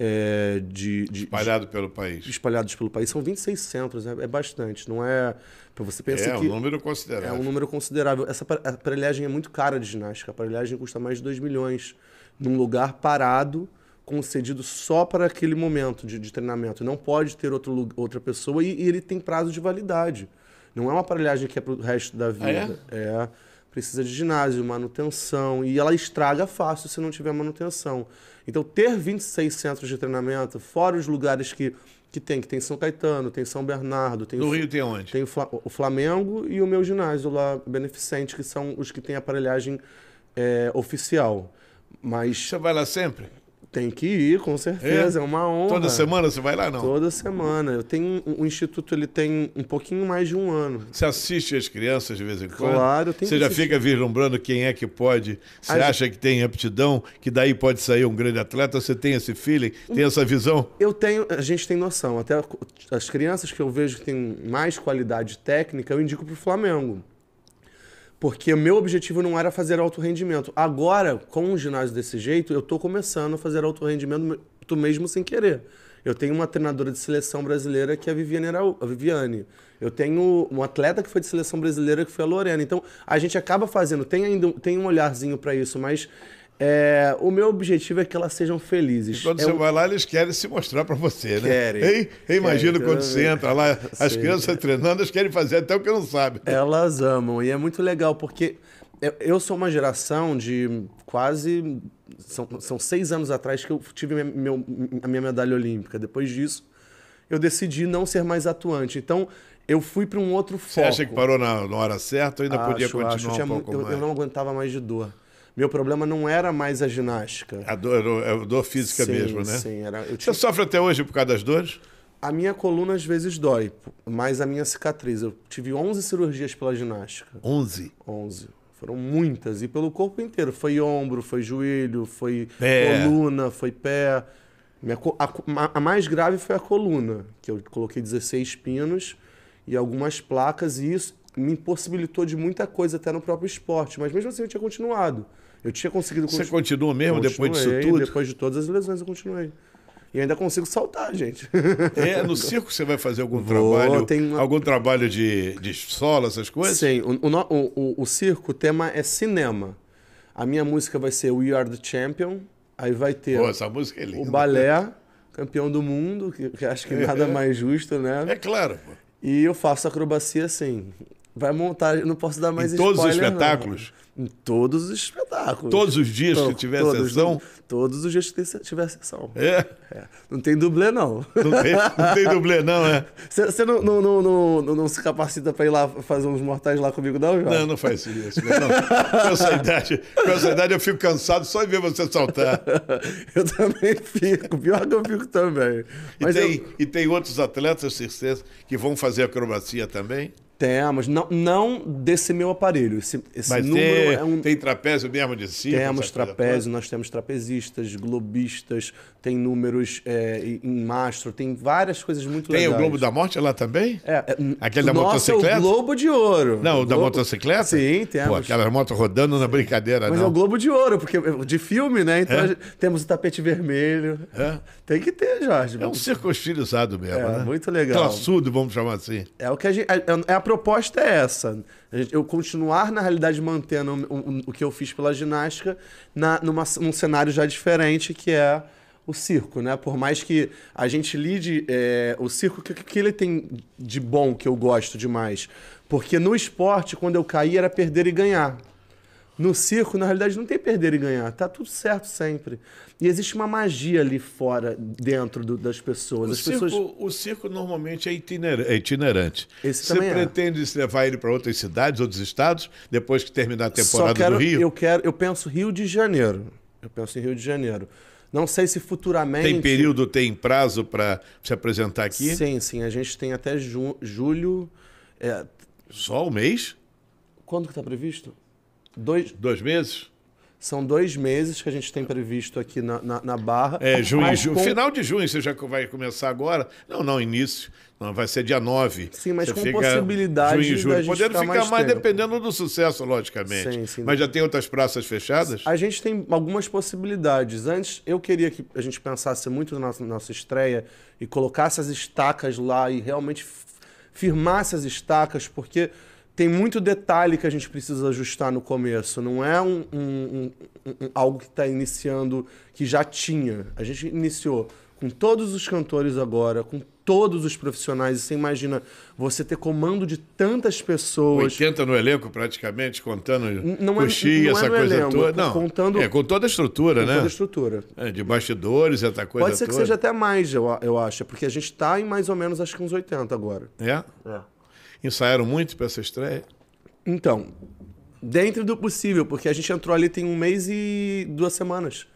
é, de, de, pelo país. Espalhados pelo país. São 26 centros, é, é bastante. Não é... Para você pensar é, que... É um número considerável. É um número considerável. Essa aparelhagem é muito cara de ginástica. A aparelhagem custa mais de 2 milhões. Num lugar parado concedido só para aquele momento de, de treinamento. Não pode ter outro, outra pessoa e, e, ele tem prazo de validade. Não é uma aparelhagem que é para o resto da vida. Ah, é? é? Precisa de ginásio, manutenção. E ela estraga fácil se não tiver manutenção. Então, ter 26 centros de treinamento, fora os lugares que, que tem, que tem São Caetano, tem São Bernardo, tem. No o, Rio tem onde? Tem o Flamengo e o meu ginásio lá, Beneficente, que são os que têm aparelhagem é, oficial. Mas. Você vai lá sempre? Tem que ir, com certeza, é, é uma honra. Toda semana você vai lá, não? Toda semana. Eu tenho o instituto, ele tem um pouquinho mais de um ano. Você assiste as crianças de vez em quando? Claro, tem. Você já assistir. fica vislumbrando quem é que pode, você a acha gente... que tem aptidão, que daí pode sair um grande atleta, você tem esse feeling, tem essa visão? Eu tenho, a gente tem noção, até as crianças que eu vejo que têm mais qualidade técnica, eu indico para o Flamengo. Porque o meu objetivo não era fazer alto rendimento. Agora, com o ginásio desse jeito, eu estou começando a fazer alto rendimento tu mesmo sem querer. Eu tenho uma treinadora de seleção brasileira que é a Viviane, a Viviane. Eu tenho um atleta que foi de seleção brasileira que foi a Lorena. Então, a gente acaba fazendo, tem ainda tem um olharzinho para isso, mas é, o meu objetivo é que elas sejam felizes. E quando é você um... vai lá, eles querem se mostrar para você, né? Querem. querem imagina então, quando você entra lá, as Sim. crianças treinando, elas querem fazer até o que não sabem. Elas amam, e é muito legal, porque eu sou uma geração de quase. São, são seis anos atrás que eu tive minha, meu, a minha medalha olímpica. Depois disso, eu decidi não ser mais atuante. Então, eu fui para um outro foco. Você acha que parou na, hora certa ou ainda acho, podia continuar acho, um pouco eu, mais? Eu não aguentava mais de dor. Meu problema não era mais a ginástica. A dor, é a dor física sim, mesmo, né? Sim, era. Eu tinha... Você sofre até hoje por causa das dores? A minha coluna às vezes dói, mas a minha cicatriz. Eu tive 11 cirurgias pela ginástica. 11? 11. Foram muitas, e pelo corpo inteiro. Foi ombro, foi joelho, foi pé. coluna, foi pé. Minha, a, a mais grave foi a coluna, que eu coloquei 16 pinos e algumas placas, e isso me impossibilitou de muita coisa até no próprio esporte. Mas mesmo assim eu tinha continuado. Eu tinha conseguido... Você continu... continua mesmo depois disso tudo? Depois de todas as lesões eu continuei. E ainda consigo saltar, gente. É, no circo você vai fazer algum Vou, trabalho? Uma... Algum trabalho de, de solo, essas coisas? Sim, o, o, o, o circo, o tema é cinema. A minha música vai ser We Are the Champion. Aí vai ter Pô, essa música é linda, o balé, né? campeão do mundo, que, que acho que é. nada mais justo, né? É claro. Pô. E eu faço acrobacia assim. Vai montar, eu não posso dar mais em todos os espetáculos? Não. Em todos os espetáculos. Todos os dias que tiver todos, sessão? Todos os dias que tiver sessão. É? é. Não tem dublê, não. Não tem, não tem dublê, não, é? Você não, não, não, não, se capacita para ir lá fazer uns mortais lá comigo, não, Jorge? Não, não faz isso. Não. com, essa idade, com essa idade eu fico cansado só de ver você saltar. *laughs* eu também fico. Pior que eu fico também. Mas e, tem, eu... e tem outros atletas certeza que vão fazer acrobacia também? Temos, não, não desse meu aparelho. Esse, esse Mas número tem, é um. Tem trapézio mesmo de si? Temos trapézio, nós temos trapezistas, globistas, tem números é, em mastro, tem várias coisas muito tem legais. Tem o Globo da Morte lá também? É. é Aquele da motocicleta? É o Globo de Ouro. Não, o, o da globo... motocicleta? Sim, temos. Pô, aquelas motos rodando na brincadeira, Mas é não. é o Globo de Ouro, porque é de filme, né? Então é? temos o tapete vermelho. É? Tem que ter, Jorge. É um circo estilizado mesmo, é, né? Muito legal. Classudo, vamos chamar assim. É o que a gente. É, a proposta é essa. Eu continuar, na realidade, mantendo o, o, o que eu fiz pela ginástica na, numa, num cenário já diferente, que é o circo, né? Por mais que a gente lide é, o circo, que, que ele tem de bom que eu gosto demais? Porque no esporte, quando eu caí, era perder e ganhar. No circo, na realidade, não tem perder e ganhar. Tá tudo certo sempre. E existe uma magia ali fora, dentro do, das pessoas. O, As circo, pessoas... o circo normalmente é, itinerante. É itinerante. Esse Você é. pretende é. levar ele para outras cidades, outros estados, depois que terminar a temporada quero, do Rio? Eu quero, eu penso Rio de Janeiro. Eu penso em Rio de Janeiro. Não sei se futuramente. Tem período, tem prazo para se apresentar aqui? Sim, sim. A gente tem até ju julho. É... Só o um mês? Quando que está previsto? Dois, dois meses? São dois meses que a gente tem previsto aqui na, na, na Barra. É, junho, junho. Com... Final de junho você já vai começar agora? Não, não, início. Não, vai ser dia 9. Sim, mas você com possibilidade junho, junho. Podendo ficar, mais, mais dependendo do sucesso, logicamente. Sim, sim, mas já tem outras praças fechadas? A gente tem algumas possibilidades. Antes, eu queria que a gente pensasse muito na nossa, nossa estreia e colocasse as estacas lá e realmente firmasse as estacas, porque tem muito detalhe que a gente precisa ajustar no começo. Não é um, um, um, algo que está iniciando, que já tinha. A gente iniciou com todos os cantores agora, com todos os profissionais. E você imagina você ter comando de tantas pessoas. 80 no elenco, praticamente, contando não coxinha, é, não é essa é coisa elenco, toda. Não, contando, é, com toda a estrutura, com né? Com toda a estrutura. É, de bastidores, essa coisa toda. Pode ser toda. que seja até mais, eu, eu acho, porque a gente está em mais ou menos, acho que uns 80 agora. É? É. Ensaiaram muito para essa estreia? Então, dentro do possível, porque a gente entrou ali tem um mês e duas semanas.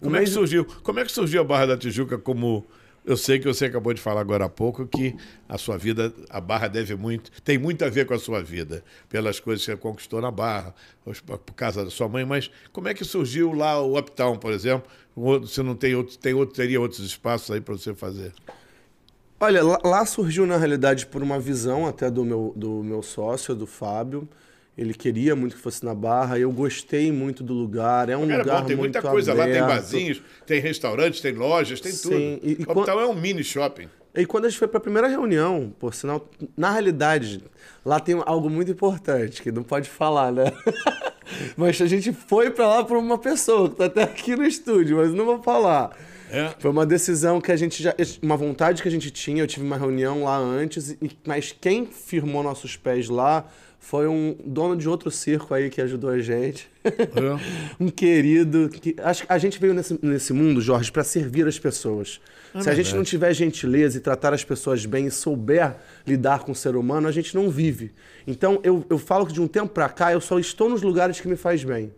Um como, mês... é que surgiu, como é que surgiu a Barra da Tijuca como... Eu sei que você acabou de falar agora há pouco que a sua vida, a Barra deve muito, tem muito a ver com a sua vida, pelas coisas que você conquistou na Barra, por causa da sua mãe, mas como é que surgiu lá o Uptown, por exemplo? Se não tem outro, tem outro teria outros espaços aí para você fazer? Olha, lá, lá, surgiu na realidade por uma visão até do meu, do meu sócio, do Fábio. Ele queria muito que fosse na Barra, eu gostei muito do lugar. É um Cara, lugar bom, tem muito muita coisa aberto. lá, tem barzinhos, tem restaurantes, tem lojas, tem Sim. tudo. E, e então quando... é um mini shopping. E quando a gente foi para a primeira reunião, por sinal, na realidade, lá tem algo muito importante que não pode falar, né? *laughs* mas a gente foi para lá por uma pessoa que está até aqui no estúdio, mas não vou falar. É. Foi uma decisão que a gente já. Uma vontade que a gente tinha. Eu tive uma reunião lá antes, mas quem firmou nossos pés lá foi um dono de outro circo aí que ajudou a gente. É. *laughs* um querido. Que, a, gente veio nesse, nesse mundo, Jorge, para servir as pessoas. É Se a gente não tiver gentileza e tratar as pessoas bem e souber lidar com o ser humano, a gente não vive. Então eu, eu falo que de um tempo para cá eu só estou nos lugares que me faz bem.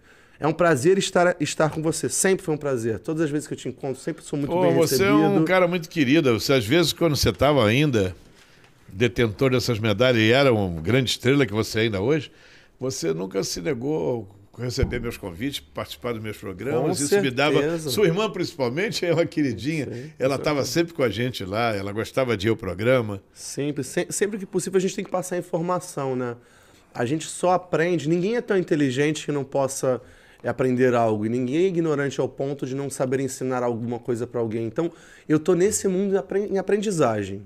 É um prazer estar, estar com você. Sempre foi um prazer. Todas as vezes que eu te encontro, sempre sou muito Pô, bem recebido. Você é um cara muito querido. Você, às vezes, quando você estava ainda detentor dessas medalhas e era uma grande estrela que você é ainda hoje, você nunca se negou a receber meus convites, participar dos meus programas. Com isso certeza. me dava. Sua irmã, principalmente, é uma queridinha. Sim, ela estava sempre com a gente lá, ela gostava de ir ao programa. Sempre, sempre que possível, a gente tem que passar informação, né? A gente só aprende, ninguém é tão inteligente que não possa é aprender algo. E ninguém é ignorante ao ponto de não saber ensinar alguma coisa para alguém. Então, eu tô nesse mundo em aprendizagem.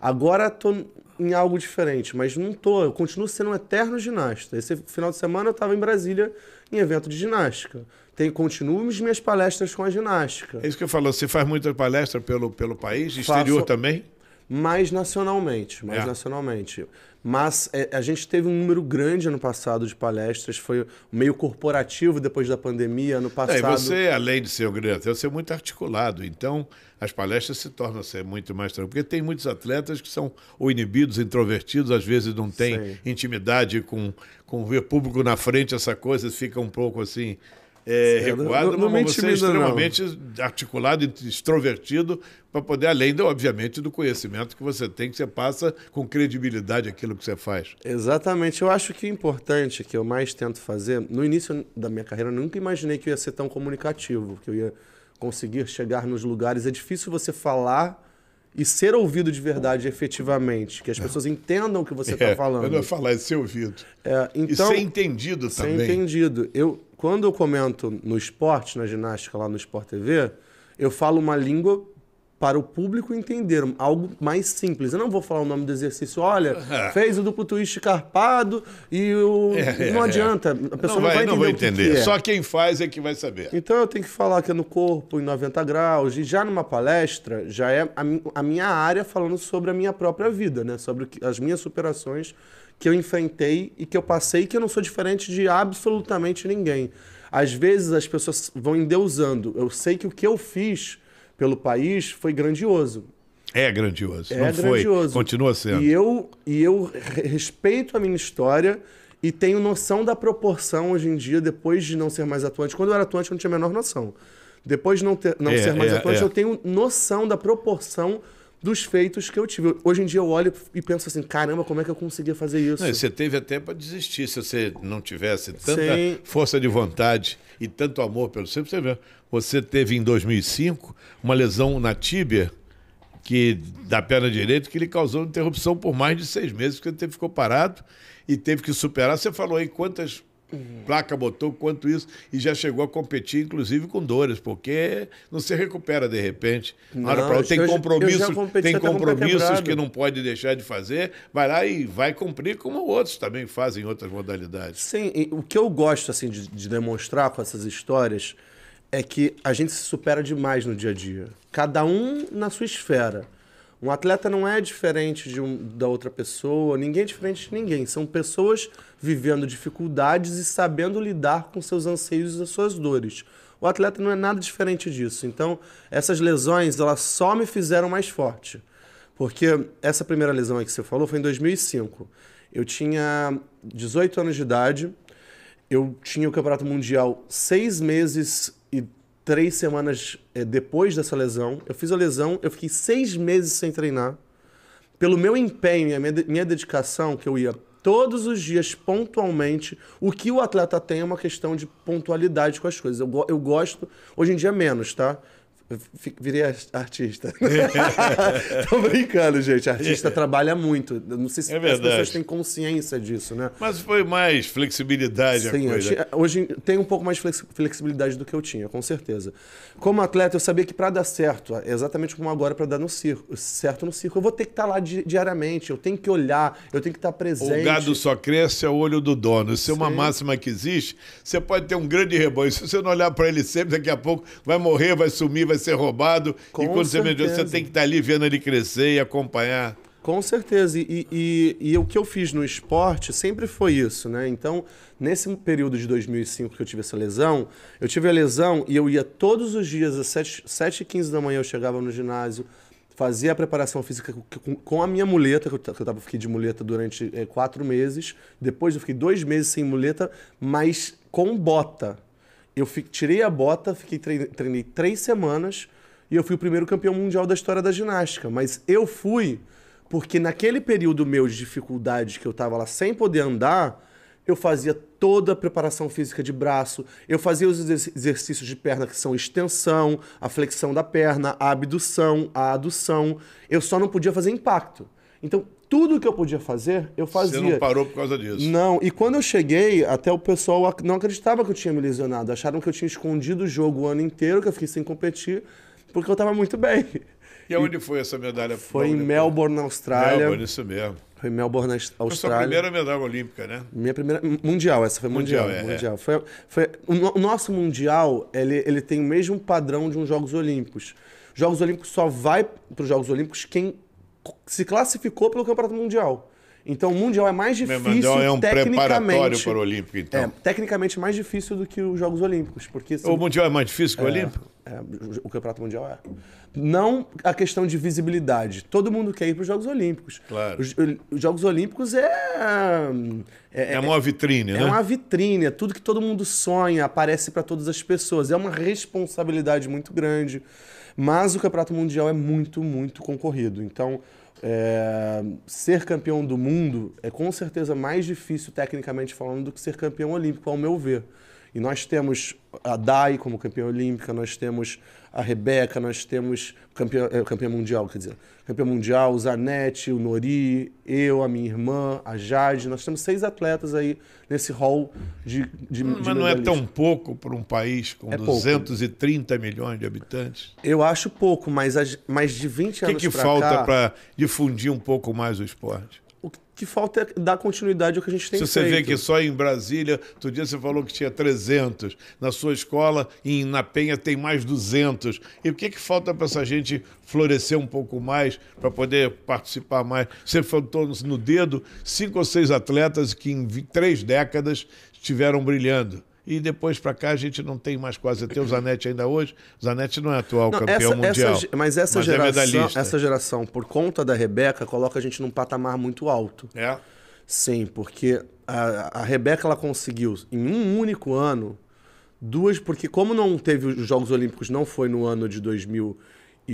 Agora tô em algo diferente, mas não tô. Eu continuo sendo um eterno ginasta. Esse final de semana eu estava em Brasília em evento de ginástica. Tenho, continuo as minhas palestras com a ginástica. É isso que eu falo. Você faz muita palestra pelo, pelo país, exterior Faço... também? mais nacionalmente, mais é. nacionalmente mas é, a gente teve um número grande ano passado de palestras, foi meio corporativo depois da pandemia, ano é, passado. Não, e você, além de ser o grande atleta, você é muito articulado, então as palestras se tornam ser assim, muito mais tranquilas, porque tem muitos atletas que são ou inibidos, introvertidos, às vezes não têm intimidade com, com ver público na frente, essa coisa, fica um pouco assim é, recuado, não, não mas você é extremamente não. articulado e extrovertido para poder, além, do, obviamente, do conhecimento que você tem, que você passa com credibilidade aquilo que você faz. Exatamente. Eu acho que o importante que eu mais tento fazer, no início da minha carreira, eu nunca imaginei que eu ia ser tão comunicativo, que eu ia conseguir chegar nos lugares. É difícil você falar e ser ouvido de verdade efetivamente, que as é. pessoas entendam o que você está *laughs* é, tá falando. Eu não é falar, é ser ouvido. É, então, e ser então, entendido também. Ser entendido. Eu quando eu comento no esporte, na ginástica lá no Sport TV, eu falo uma língua para o público entender, algo mais simples. Eu não vou falar o nome do exercício. Olha, é. fez o duplo twist carpado e o... É, é não é. adianta. A pessoa não vai, não vai entender. Não vai entender. Que Só quem faz é que vai saber. Então eu tenho que falar que é no corpo, em 90 graus. E já numa palestra, já é a, minha área falando sobre a minha própria vida, né? sobre as minhas superações que eu enfrentei e que eu passei que eu não sou diferente de absolutamente ninguém. Às vezes as pessoas vão endeusando. Eu sei que o que eu fiz pelo país foi grandioso. É grandioso. É não grandioso. foi. Continua sendo. E eu, e eu respeito a minha história e tenho noção da proporção hoje em dia, depois de não ser mais atuante. Quando eu era atuante, eu não tinha a menor noção. Depois de não, ter, não é, ser mais é, atuante, é. eu tenho noção da proporção dos feitos que eu tive. Hoje em dia eu olho e penso assim, caramba, como é que eu conseguia fazer isso? Não, você teve até para desistir se você não tivesse tanta Sim. força de vontade e tanto amor pelo seu. Você, vê, você teve em 2005 uma lesão na tíbia que da perna direita que lhe causou interrupção por mais de seis meses, porque ele ficou parado e teve que superar. Você falou aí quantas Uhum. Placa botou quanto isso e já chegou a competir, inclusive com dores, porque não se recupera de repente. Não, hora pra... tem compromissos, tem compromissos que não pode deixar de fazer, vai lá e vai cumprir, como outros também fazem outras modalidades. Sim, o que eu gosto assim de, de demonstrar com essas histórias é que a gente se supera demais no dia a dia, cada um na sua esfera. Um atleta não é diferente de um, da outra pessoa, ninguém é diferente de ninguém. São pessoas vivendo dificuldades e sabendo lidar com seus anseios e as suas dores. O atleta não é nada diferente disso. Então, essas lesões, elas só me fizeram mais forte. Porque essa primeira lesão aí que você falou foi em 2005. Eu tinha 18 anos de idade, eu tinha o Campeonato Mundial seis meses três semanas eh, depois dessa lesão. Eu fiz a lesão, eu fiquei seis meses sem treinar. Pelo meu empenho e a minha dedicação, que eu ia todos os dias, pontualmente. O que o atleta tem é uma questão de pontualidade com as coisas. Eu, eu gosto, hoje em dia menos, tá? virei artista. *laughs* Tô brincando, gente. Artista é. trabalha muito. Não sei se é as pessoas têm consciência disso, né? Mas foi mais flexibilidade Sim, a coisa. hoje tem um pouco mais flexibilidade do que eu tinha, com certeza. Como atleta, eu sabia que para dar certo, é exatamente como agora para dar no circo, certo no circo, eu vou ter que estar tá lá diariamente, eu tenho que olhar, eu tenho que estar tá presente. O gado só cresce ao é olho do dono. Isso é uma máxima que existe. Você pode ter um grande rebanho, se você não olhar para ele sempre, daqui a pouco vai morrer, vai sumir, vai ser roubado. Com e quando certeza. você vendeu, você tem que estar tá ali vendo ele crescer e acompanhar. Com certeza. E, e, e, o que eu fiz no esporte sempre foi isso, né? Então, nesse período de 2005 que eu tive essa lesão, eu tive a lesão e eu ia todos os dias, às 7, 7 e 15 da manhã, eu chegava no ginásio, fazia a preparação física com, a minha muleta, que eu, que eu tava, fiquei de muleta durante é, quatro meses. Depois eu fiquei dois meses sem muleta, mas com bota. Eu tirei a bota, fiquei treinei, treinei três semanas e eu fui o primeiro campeão mundial da história da ginástica. Mas eu fui porque naquele período meu de dificuldade que eu tava lá sem poder andar, eu fazia toda a preparação física de braço, eu fazia os exercícios de perna que são extensão, a flexão da perna, a abdução, a adução. Eu só não podia fazer impacto. Então, tudo que eu podia fazer, eu fazia. Você não parou por causa disso. Não, e quando eu cheguei, até o pessoal não acreditava que eu tinha me lesionado. Acharam que eu tinha escondido o jogo o ano inteiro, que eu fiquei sem competir, porque eu estava muito bem. E, e onde foi essa medalha? Foi em Melbourne, na Austrália. Melbourne, isso mesmo. Foi em Melbourne, na Austrália. Foi sua primeira medalha olímpica, né? Minha primeira. Mundial, essa foi mundial. Mundial, é, é. mundial. É. Foi, foi, o nosso mundial, ele, ele tem o mesmo padrão de uns Jogos Olímpicos. Jogos Olímpicos só vai para os Jogos Olímpicos quem se classificou pelo Campeonato Mundial. Então o Mundial é mais difícil Mundial é um preparatório para o Olímpico, então. É, tecnicamente mais difícil do que os Jogos Olímpicos. porque O Mundial é mais difícil que o é, Olímpico? É, o Campeonato Mundial é. Não a questão de visibilidade. Todo mundo quer ir para os Jogos Olímpicos. Claro. Os, os Jogos Olímpicos é... É, é uma é, vitrine, é, né? É uma vitrine. É tudo que todo mundo sonha, aparece para todas as pessoas. É uma responsabilidade muito grande. Mas o Campeonato Mundial é muito, muito concorrido. Então, é, ser campeão do mundo é com certeza mais difícil, tecnicamente falando, do que ser campeão olímpico, ao meu ver. E nós temos a Dai como campeã olímpica, nós temos a Rebeca, nós temos campeã, é, campeã mundial, quer dizer, campeã mundial, o Zanetti, o Nori, eu, a minha irmã, a Jade. Nós temos seis atletas aí nesse hall de, de Mas de não é tão pouco para um país com é 230 pouco. milhões de habitantes? Eu acho pouco, mas, mas de 20 que anos para cá... O que falta para difundir um pouco mais o esporte? que falta é dar continuidade ao que a gente tem Se feito. Você vê que só em Brasília, outro dia você falou que tinha 300, na sua escola, em, na Penha, tem mais 200. E o que, que falta para essa gente florescer um pouco mais, para poder participar mais? Você faltou no dedo cinco ou seis atletas que em três décadas estiveram brilhando e depois para cá a gente não tem mais quase até o Zanetti ainda hoje. Zanetti não é atual não, campeão essa, mundial. Essa, mas essa mas é geração, é essa geração, por conta da Rebeca, coloca a gente num patamar muito alto. É. Sim, porque a, a Rebeca ela conseguiu em um único ano duas, porque como não teve os Jogos Olímpicos, não foi no ano de 2000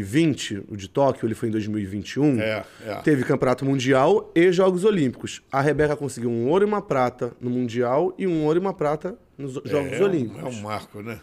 2020, o de Tóquio, ele foi em 2021. É, é. Teve Campeonato Mundial e Jogos Olímpicos. A Rebeca conseguiu um ouro e uma prata no Mundial e um ouro e uma prata nos Jogos é, Olímpicos. É um, é um marco, né?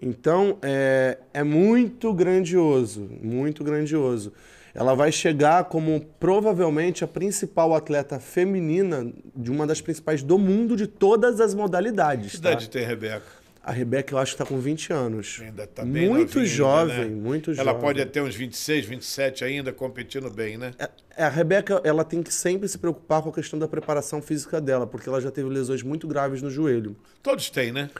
Então, é, é muito grandioso, muito grandioso. Ela vai chegar como provavelmente a principal atleta feminina de uma das principais do mundo de todas as modalidades. Que idade tá? tem Rebeca? A Rebeca, eu acho que está com 20 anos. Ainda está bem Muito novinha, jovem, né? muito jovem. Ela pode até uns 26, 27 ainda, competindo bem, né? A, é, é, a Rebeca, ela tem que sempre se preocupar com a questão da preparação física dela, porque ela já teve lesões muito graves no joelho. Todos têm, né?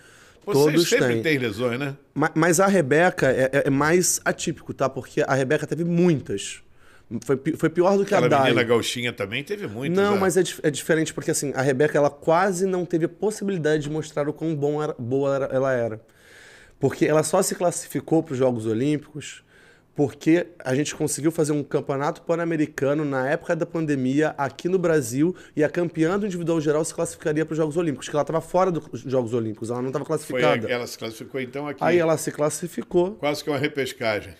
Vocês Todos sempre têm. lesões, né? Mas, mas a Rebeca é, é, é, mais atípico, tá? Porque a Rebeca teve muitas. Foi, foi pior do que Aquela a Dai. menina gauchinha também teve muito. Não, né? mas é, é, diferente porque assim, a Rebeca ela quase não teve possibilidade de mostrar o quão bom era, boa era, ela era. Porque ela só se classificou para os Jogos Olímpicos porque a gente conseguiu fazer um campeonato pan-americano na época da pandemia aqui no Brasil e a campeã do individual geral se classificaria para os Jogos Olímpicos, que ela estava fora dos Jogos Olímpicos, ela não estava classificada. Foi, ela se classificou então aqui. Aí ela se classificou. Quase que uma repescagem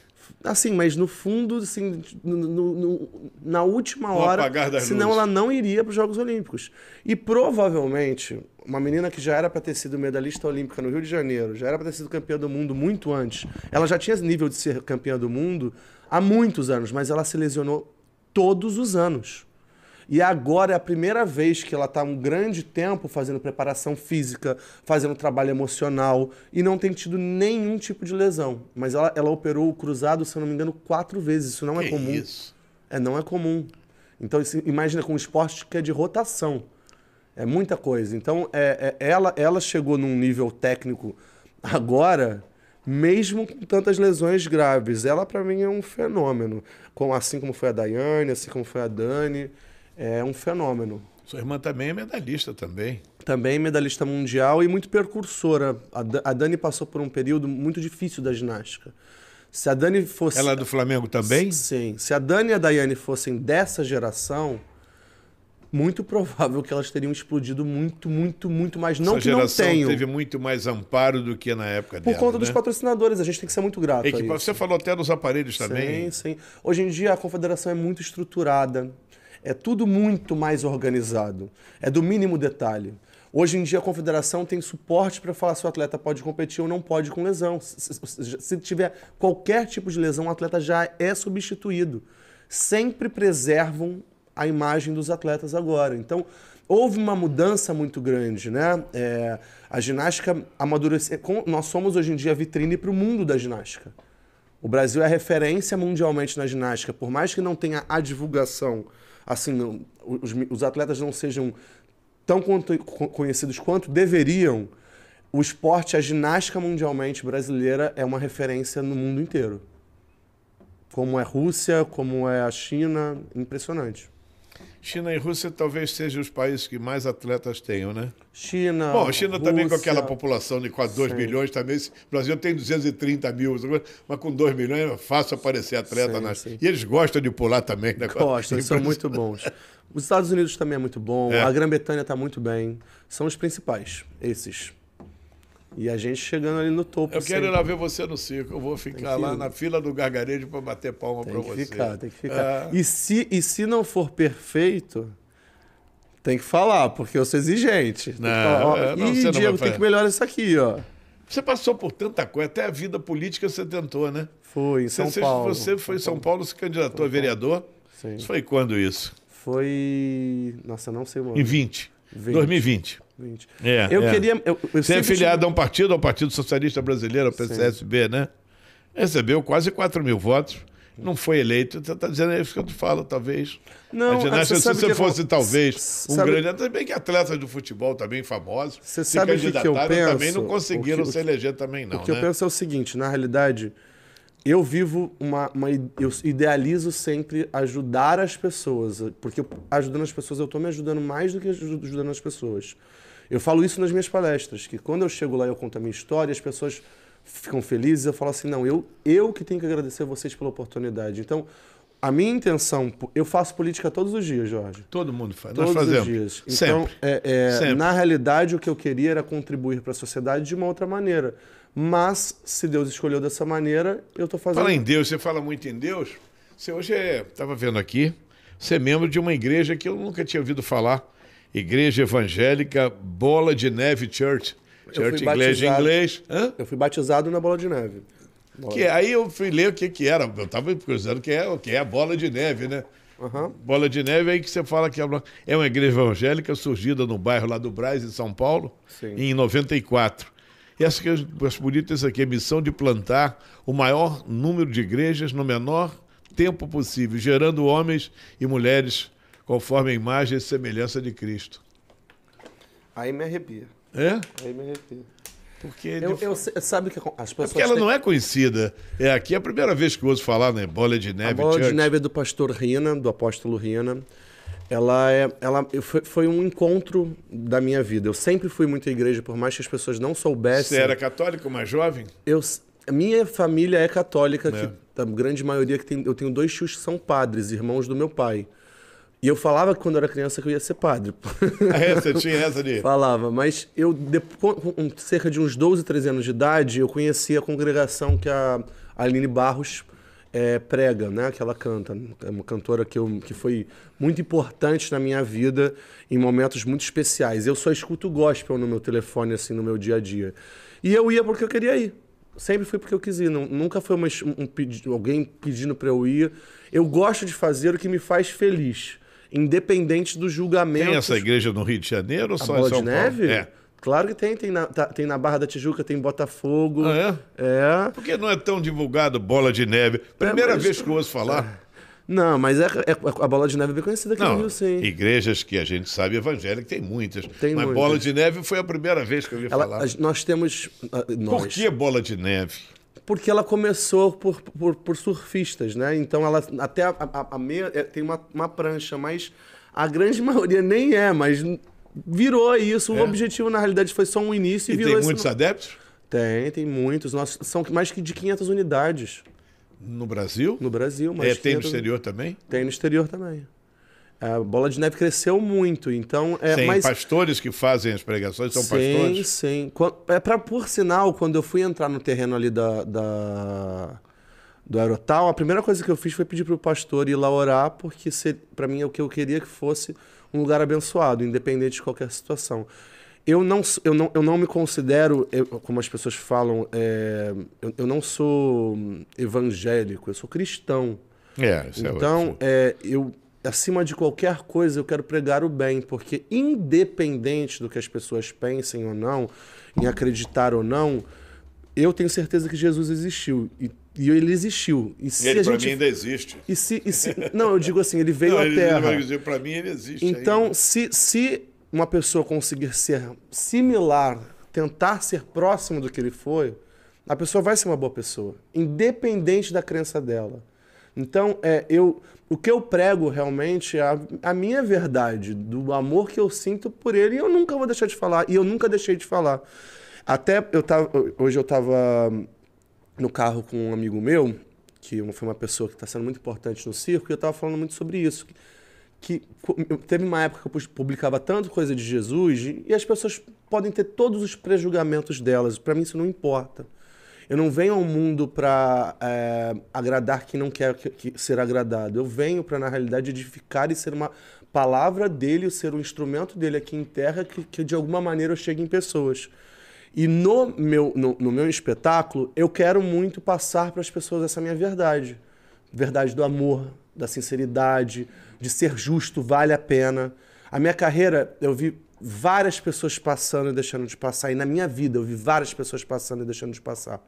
assim, mas no fundo, assim, no, no, na última hora, senão luzes. ela não iria para os Jogos Olímpicos. E provavelmente, uma menina que já era para ter sido medalhista olímpica no Rio de Janeiro, já era para ter sido campeã do mundo muito antes, ela já tinha nível de ser campeã do mundo há muitos anos, mas ela se lesionou todos os anos. E agora é a primeira vez que ela está um grande tempo fazendo preparação física, fazendo trabalho emocional e não tem tido nenhum tipo de lesão. Mas ela, ela operou o cruzado, se eu não me engano, quatro vezes. Isso não é que é comum. Isso? É, não é comum. Então, isso, imagina com um esporte que é de rotação. É muita coisa. Então, é, é, ela, ela chegou num nível técnico agora mesmo com tantas lesões graves. Ela, para mim, é um fenômeno. assim como foi a Daiane, assim como foi a Dani é um fenômeno. Sua irmã também é medalhista também. Também é medalhista mundial e muito percursora. A Dani passou por um período muito difícil da ginástica. Se a Dani fosse. Ela é do Flamengo também? Sim. Se a Dani e a Daiane fossem dessa geração, muito provável que elas teriam explodido muito, muito, muito mais. Não Essa que não tenham. teve muito mais amparo do que na época Por dela. Por conta né? dos patrocinadores, a gente tem que ser muito grato. Equipa, Você falou até dos aparelhos também. Sim, sim. Hoje em dia a confederação é muito estruturada. É tudo muito mais organizado. É do mínimo detalhe. Hoje em dia a confederação tem suporte para falar se o atleta pode competir ou não pode com lesão. Se, se, se, tiver qualquer tipo de lesão, o atleta já é substituído. Sempre preservam a imagem dos atletas agora. Então houve uma mudança muito grande, né? É, a ginástica amadureceu. É, nós somos hoje em dia vitrine para o mundo da ginástica. O Brasil é referência mundialmente na ginástica, por mais que não tenha a divulgação assim, os, os atletas não sejam tão conhecidos quanto deveriam, o esporte, a ginástica mundialmente brasileira é uma referência no mundo inteiro. Como é a Rússia, como é a China, impressionante. China e Rússia talvez sejam os países que mais atletas tenham, né? China. Bom, China Rússia, também com aquela população de quase 2 milhões, também. O Brasil tem 230 mil, mas com 2 milhões é fácil aparecer atleta sim, nas. Sim. E eles gostam de pular também, né? Gostam, são muito bons. Os Estados Unidos também é muito bom, é. a Grã-Bretanha está muito bem. São os principais, esses. E a gente chegando ali no topo. Eu quero sempre. ir lá ver você no circo. Eu vou ficar lá ir. na fila do gargarejo para bater palma para você. Tem que ficar, tem que ficar. É. E, se, e se não for perfeito, tem que falar, porque eu sou exigente. Não, falar, é, não, e, Diego, tem que melhorar isso aqui, ó. Você passou por tanta coisa, até a vida política você tentou, né? Foi, em São você, Paulo. Você foi em São Paulo, se candidatou a vereador. Sim. Isso foi quando isso? Foi. Nossa, não sei o ano. Em 20. 20. 2020. 20. É, eu é. queria. Eu, eu Você é filiado tive... a um partido, ao Partido Socialista Brasileiro, ao PCSB, Sim. né? Recebeu quase 4 mil votos não foi eleito. Você está dizendo é isso que eu te falo, talvez. Não, a ginástica, ah, se você fosse, eu... talvez, sabe... um grande atleta, que atletas do futebol também famosos, você sabe candidataram que eu penso, também não conseguiram que, se eleger também, não. O que né? eu penso é o seguinte, na realidade, eu vivo uma, uma, Eu idealizo sempre ajudar as pessoas, eh, porque ajudando as pessoas eu estou me ajudando mais do que ajudando as pessoas. Eu falo isso nas minhas palestras, que quando eu chego lá eu conto a minha história, as pessoas ficam felizes, eu falo assim, não, eu, eu que tenho que agradecer a vocês pela oportunidade. Então, a minha intenção, eu faço política todos os dias, Jorge. Todo mundo faz, todos nós fazemos. Os dias. Então, Sempre. É, é, Sempre. na realidade, o que eu queria era contribuir para a sociedade de uma outra maneira. Mas, se Deus escolheu dessa maneira, eu estou fazendo. Fala em Deus, você fala muito em Deus. Você hoje é. Estava vendo aqui, você é membro de uma igreja que eu nunca tinha ouvido falar. Igreja Evangélica Bola de Neve Church. Church inglês em inglês. Hã? Eu fui batizado na Bola de Neve. Bola que, aí eu fui ler o que, que era. Eu estava cruzando o que é, o que é a Bola de Neve, né? Uhum. Bola de Neve, é aí que você fala que é, é uma igreja evangélica surgida no bairro lá do Braz, em São Paulo, Sim. em 94. E as, as bonitas aqui, a missão de plantar o maior número de igrejas no menor tempo possível, gerando homens e mulheres conforme a imagem e semelhança de Cristo. Aí me arrepia. É? Aí me arrepia. Porque eu, eu, sabe que as pessoas. É porque ela têm... não é conhecida. É aqui é a primeira vez que eu ouço falar, né? Bola de neve. A bola Church. de neve é do pastor Rina, do apóstolo Rina ela é, ela foi, foi, um encontro da minha vida. Eu sempre fui muito à igreja, por mais que as pessoas não soubessem. Você era católico mais jovem? Eu, minha família é católica, é. Que, a grande maioria que tem, eu tenho dois tios que são padres, irmãos do meu pai. E eu falava que quando eu era criança que eu ia ser padre. *laughs* É, você tinha essa de... Falava, mas eu, depois, com cerca de uns 12, 13 anos de idade, eu conheci a congregação que a Aline Barros é, prega, né? Que ela canta. É uma cantora que, eu, que foi muito importante na minha vida em momentos muito especiais. Eu só escuto gospel no meu telefone, assim, no meu dia a dia. E eu ia porque eu queria ir. Sempre fui porque eu quis ir. Não, nunca foi uma, um, alguém pedindo para eu ir. Eu gosto de fazer o que me faz feliz, independente do julgamento. Tem essa igreja no Rio de Janeiro ou só Bola em São de Paulo? Neve? É. Claro que tem. Tem na, tá, tem na Barra da Tijuca, tem Botafogo. Ah, é? É. Porque não é tão divulgado bola de neve. Primeira é, mas... vez que eu ouço falar. É. Não, mas é, é, a bola de neve é bem conhecida aqui não, no Rio, sim. Igrejas que a gente sabe evangélica, tem muitas. Tem mas muitas. bola de neve foi a primeira vez que eu ouvi falar. Nós temos. Ah, nós. Por que bola de neve? porque ela começou por, por, por, surfistas, né? Então ela até a, a, a meia é, tem uma, uma prancha, mas a grande *laughs* maioria nem é, mas virou isso. O é. objetivo, na realidade, foi só um início e, e virou tem muitos adeptos? Tem, tem muitos. Nós, são mais que de 500 unidades. No Brasil? No Brasil, mas. É, tem 500... no exterior também? Tem no exterior também. A bola de neve cresceu muito, então... É, Tem mas... pastores que fazem as pregações são sim, pastores? Sim, sim. É para por sinal, quando eu fui entrar no terreno ali da, da do Aerotal, a primeira coisa que eu fiz foi pedir para o pastor ir lá orar, porque para mim é o que eu queria que fosse um lugar abençoado, independente de qualquer situação. Eu não, eu não, eu não me considero, como as pessoas falam, é, eu, eu, não sou hum, evangélico, eu sou cristão. É, isso é então, é, é, eu, acima de qualquer coisa, eu quero pregar o bem, porque independente do que as pessoas pensem ou não, em acreditar ou não, eu tenho certeza que Jesus existiu. E e ele existiu. E, se ele, a gente... mim, ainda existe. E se, e se... Não, eu digo assim, ele veio não, à ele Terra. Para mim, ele existe. Então, se, se uma pessoa conseguir ser similar, tentar ser próximo do que ele foi, a pessoa vai ser uma boa pessoa, independente da crença dela. Então, é, eu, o que eu prego realmente é a, a minha verdade, do amor que eu sinto por ele, e eu nunca vou deixar de falar, e eu nunca deixei de falar. Até eu tava, hoje eu estava no carro com um amigo meu, que foi uma pessoa que está sendo muito importante no circo, e eu estava falando muito sobre isso. Que, teve uma época que eu publicava tanto coisa de Jesus, e as pessoas podem ter todos os prejulgamentos delas. Para mim, isso não importa. Eu não venho ao mundo para é, eh, agradar quem não quer que, que, ser agradado. Eu venho para, na realidade, edificar e ser uma palavra dele, ser um instrumento dele aqui em terra que, que de alguma maneira eu chegue em pessoas. E no meu, no, no meu espetáculo, eu quero muito passar para as pessoas essa minha verdade. Verdade do amor, da sinceridade, de ser justo, vale a pena. A minha carreira, eu vi várias pessoas passando e deixando de passar. E na minha vida, eu vi várias pessoas passando e deixando de passar.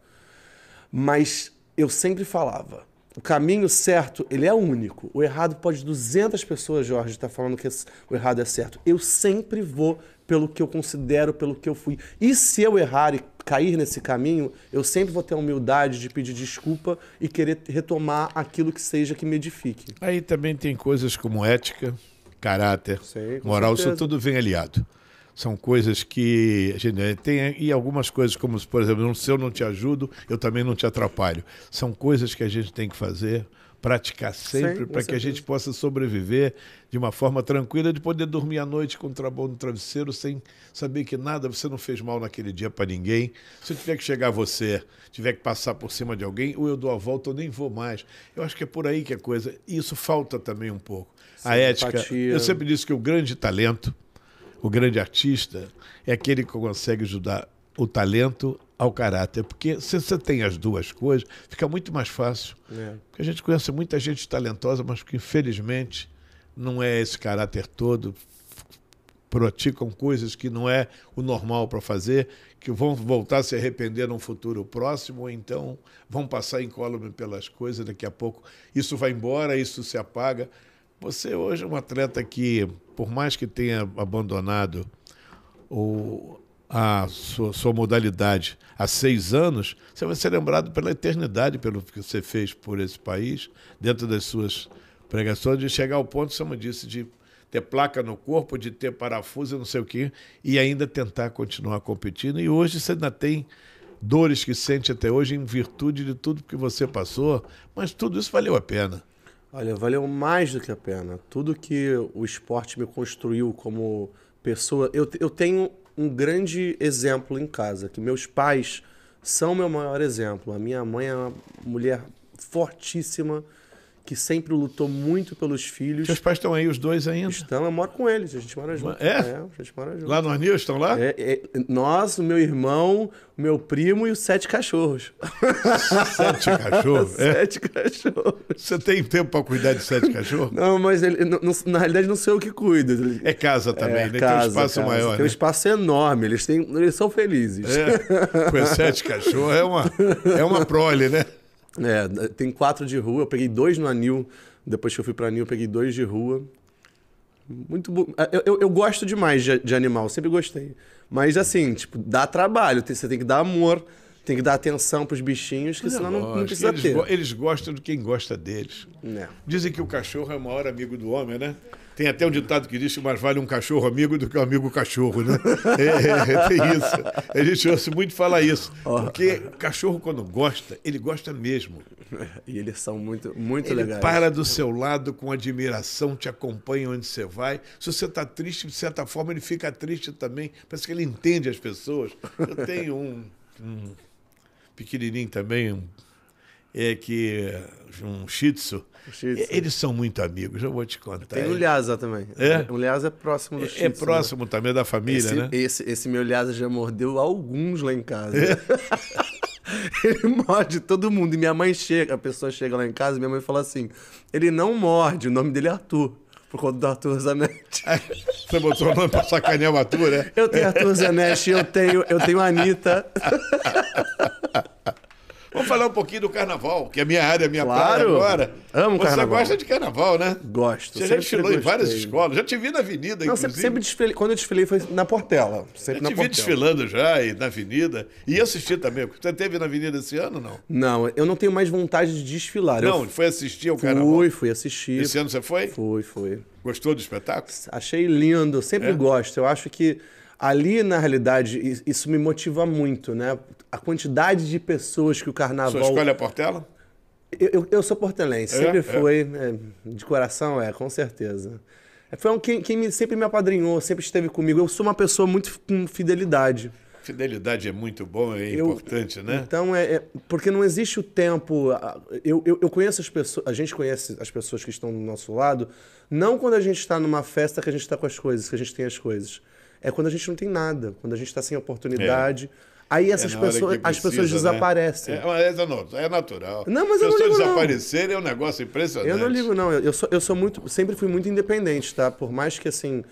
Mas eu sempre falava, o caminho certo, ele é único. O errado pode 200 pessoas, Jorge, estar tá falando que o errado é certo. Eu sempre vou pelo que eu considero, pelo que eu fui. E se eu errar e cair nesse caminho, eu sempre vou ter a humildade de pedir desculpa e querer retomar aquilo que seja que me edifique. Aí também tem coisas como ética, caráter, Sei, moral, certeza. isso tudo vem aliado. São coisas que a gente eh, tem, eh, e algumas coisas, como por exemplo, se eu não te ajudo, eu também não te atrapalho. São coisas que a gente tem que fazer praticar sempre, para que a gente possa sobreviver de uma forma tranquila, de poder dormir à noite com o trabalho no travesseiro, sem saber que nada, você não fez mal naquele dia para ninguém. Se tiver que chegar você, tiver que passar por cima de alguém, ou eu dou a volta ou nem vou mais. Eu acho que é por aí que a é coisa. E isso falta também um pouco. Sim, a ética. Empatia. Eu sempre disse que o grande talento, o grande artista, é aquele que consegue ajudar o talento ao caráter, porque se você tem as duas coisas, fica muito mais fácil. É. Porque a gente conhece muita gente talentosa, mas que infelizmente não é esse caráter todo. Praticam coisas que não é o normal para fazer, que vão voltar a se arrepender num futuro próximo, ou então vão passar incólume pelas coisas, daqui a pouco isso vai embora, isso se apaga. Você hoje é um atleta que, por mais que tenha abandonado o a sua, sua, modalidade há seis anos, você vai ser lembrado pela eternidade pelo que você fez por esse país, dentro das suas pregações, de chegar ao ponto, como disse, de ter placa no corpo, de ter parafuso e não sei o quê, e ainda tentar continuar competindo. E hoje você ainda tem dores que sente até hoje em virtude de tudo que você passou, mas tudo isso valeu a pena. Olha, valeu mais do que a pena. Tudo que o esporte me construiu como pessoa. Eu, eu tenho um grande exemplo em casa, que meus pais são meu maior exemplo. A minha mãe é uma mulher fortíssima, que sempre lutou muito pelos filhos. Seus pais estão aí, os dois ainda? Estão, eu moro com eles, a gente mora junto. É? é a gente mora junto. Lá no Anil, estão lá? É, é, nós, o meu irmão, o meu primo e os sete cachorros. Sete cachorros? *laughs* É? sete cachorros. Você tem tempo para cuidar de sete cachorros? Não, mas ele, na realidade não sei o que cuida. É casa também, é, né? Casa, tem um espaço casa. maior. Tem um né? espaço enorme, eles, têm, eles são felizes. É, com sete *laughs* cachorros é uma, é uma prole, né? É, tem quatro de rua, eu peguei dois no Anil. Depois que eu fui para Anil, eu peguei dois de rua. Muito bom. É, eu, eu, eu, gosto demais de, de animal, sempre gostei. Mas assim, tipo, dá trabalho, você tem que dar amor, tem que dar atenção pros bichinhos, que é senão não, não, precisa eles ter. Go eles gostam de quem gosta deles. É. Dizem que o cachorro é o maior amigo do homem, né? Tem até um ditado que diz que mais vale um cachorro amigo do que um amigo cachorro, né? É, é, é tem isso. A gente ouve muito falar isso. Porque cachorro, quando gosta, ele gosta mesmo. E eles são muito, muito ele legais. para do seu lado com admiração, te acompanha onde você vai. Se você está triste, de certa forma, ele fica triste também. Parece que ele entende as pessoas. Eu tenho um, um pequenininho também, um é que um shih tzu, shih tzu, eles são muito amigos, eu vou te contar. Tem o Lhasa também. É? O Lhasa é próximo do é, shih tzu. É né? próximo né? também da família, esse, né? Esse, esse meu Lhasa já mordeu alguns lá em casa. É. *laughs* ele morde todo mundo. E minha mãe chega, a pessoa chega lá em casa e minha mãe fala assim: ele não morde, o nome dele é Arthur. Por conta do Arthur Zanetti. *laughs* Você botou o nome pra sacanear o Arthur, né? Eu tenho Arthur Zanetti, eu tenho, eu tenho Anitta. *laughs* Vamos falar um pouquinho do carnaval, que é a minha área, a minha claro. agora. Amo Você carnaval. Você gosta de carnaval, né? Gosto. Você já desfilou em várias escolas, já te vi na avenida, Não, inclusive. Sempre, quando eu desfilei foi na Portela. Sempre já te vi Portela. desfilando já e na avenida. E assisti também. Você teve na avenida esse ano não? Não, eu não tenho mais vontade de desfilar. Não, eu... foi assistir ao carnaval? Fui, fui assistir. Esse ano você foi? Fui, fui. Gostou do espetáculo? Achei lindo, sempre é? gosto. Eu acho que ali, na realidade, isso me motiva muito, né? a quantidade de pessoas que o carnaval. Você escolhe a Portela? Eu, eu, eu sou portelense, é, sempre foi. É, né, de coração é, com certeza. É, foi um, quem, quem me, sempre me apadrinhou, sempre esteve comigo. Eu sou uma pessoa muito com fidelidade. Fidelidade é muito bom, é eu, importante, né? Então, é, é, Porque não existe o tempo. Eu, eu, eu, conheço as pessoas. A gente conhece as pessoas que estão do nosso lado, não quando a gente está numa festa que a gente está com as coisas, que a gente tem as coisas. É quando a gente não tem nada, quando a gente está sem oportunidade. É. Aí é, essas é pessoas, precisa, as pessoas né? desaparecem. É, é, é natural. Não, mas eu pessoas não ligo, desaparecerem é um negócio impressionante. Eu não ligo, não. Eu, sou, eu sou muito. Sempre fui muito independente, tá? Por mais que assim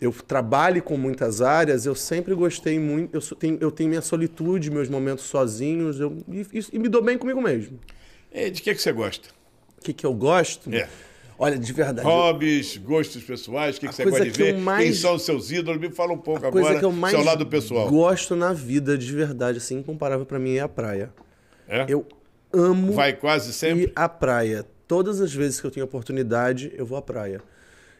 eu trabalhe com muitas áreas, eu sempre gostei muito. Eu, tenho, eu tenho minha solitude, meus momentos sozinhos, eu, e, e me dou bem comigo mesmo. E é, de que, que você gosta? O que, que eu gosto? É. Olha, de verdade. Hobbies, gostos pessoais, o que, que você gosta de ver? Mais... Quem são os seus ídolos? Me fala um pouco a agora. O que eu mais seu lado pessoal. gosto na vida, de verdade, assim, incomparável para mim é a praia. É? Eu amo. Vai quase sempre? A praia. Todas as vezes que eu tenho oportunidade, eu vou à praia.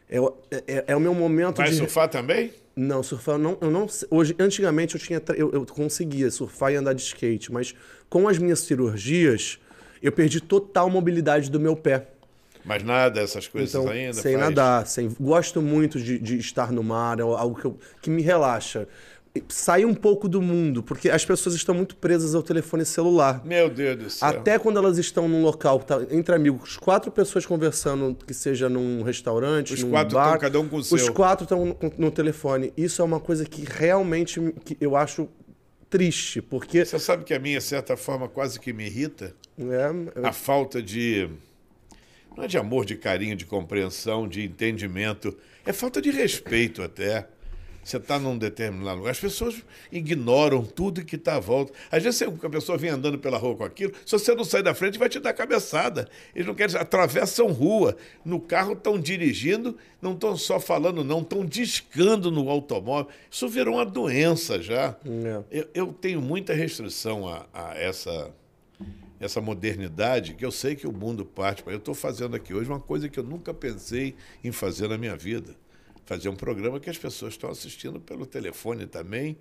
É, é, é, é o meu momento Vai de... surfar também? Não, surfar não, eu não. Hoje, antigamente eu tinha, eu, eu conseguia surfar e andar de skate, mas com as minhas cirurgias eu perdi total mobilidade do meu pé. Mas nada, essas coisas então, ainda? Sem faz... nadar. Sem... Gosto muito de, de estar no mar, é algo que, eu, que me relaxa sair um pouco do mundo, porque as pessoas estão muito presas ao telefone celular. Meu Deus do céu. Até quando elas estão num local, tá, entre amigos, quatro pessoas conversando, que seja num restaurante, os num quatro bar, estão cada um com o seu. Os quatro estão no, no, telefone. Isso é uma coisa que realmente que eu acho triste, porque... Você sabe que a minha, de certa forma, quase que me irrita? É, eu... A falta de não é de amor, de carinho, de compreensão, de entendimento. É falta de respeito até. Você está num determinado lugar. As pessoas ignoram tudo que está à volta. Às vezes a pessoa vem andando pela rua com aquilo, se você não sair da frente, vai te dar cabeçada. Eles não querem. Atravessam rua. No carro estão dirigindo, não estão só falando, não, estão discando no automóvel. Isso virou uma doença já. É. Eu, eu tenho muita restrição a, a essa essa modernidade que eu sei que o mundo parte para. Eu estou fazendo aqui hoje uma coisa que eu nunca pensei em fazer na minha vida. Fazer um programa que as pessoas estão assistindo pelo telefone também.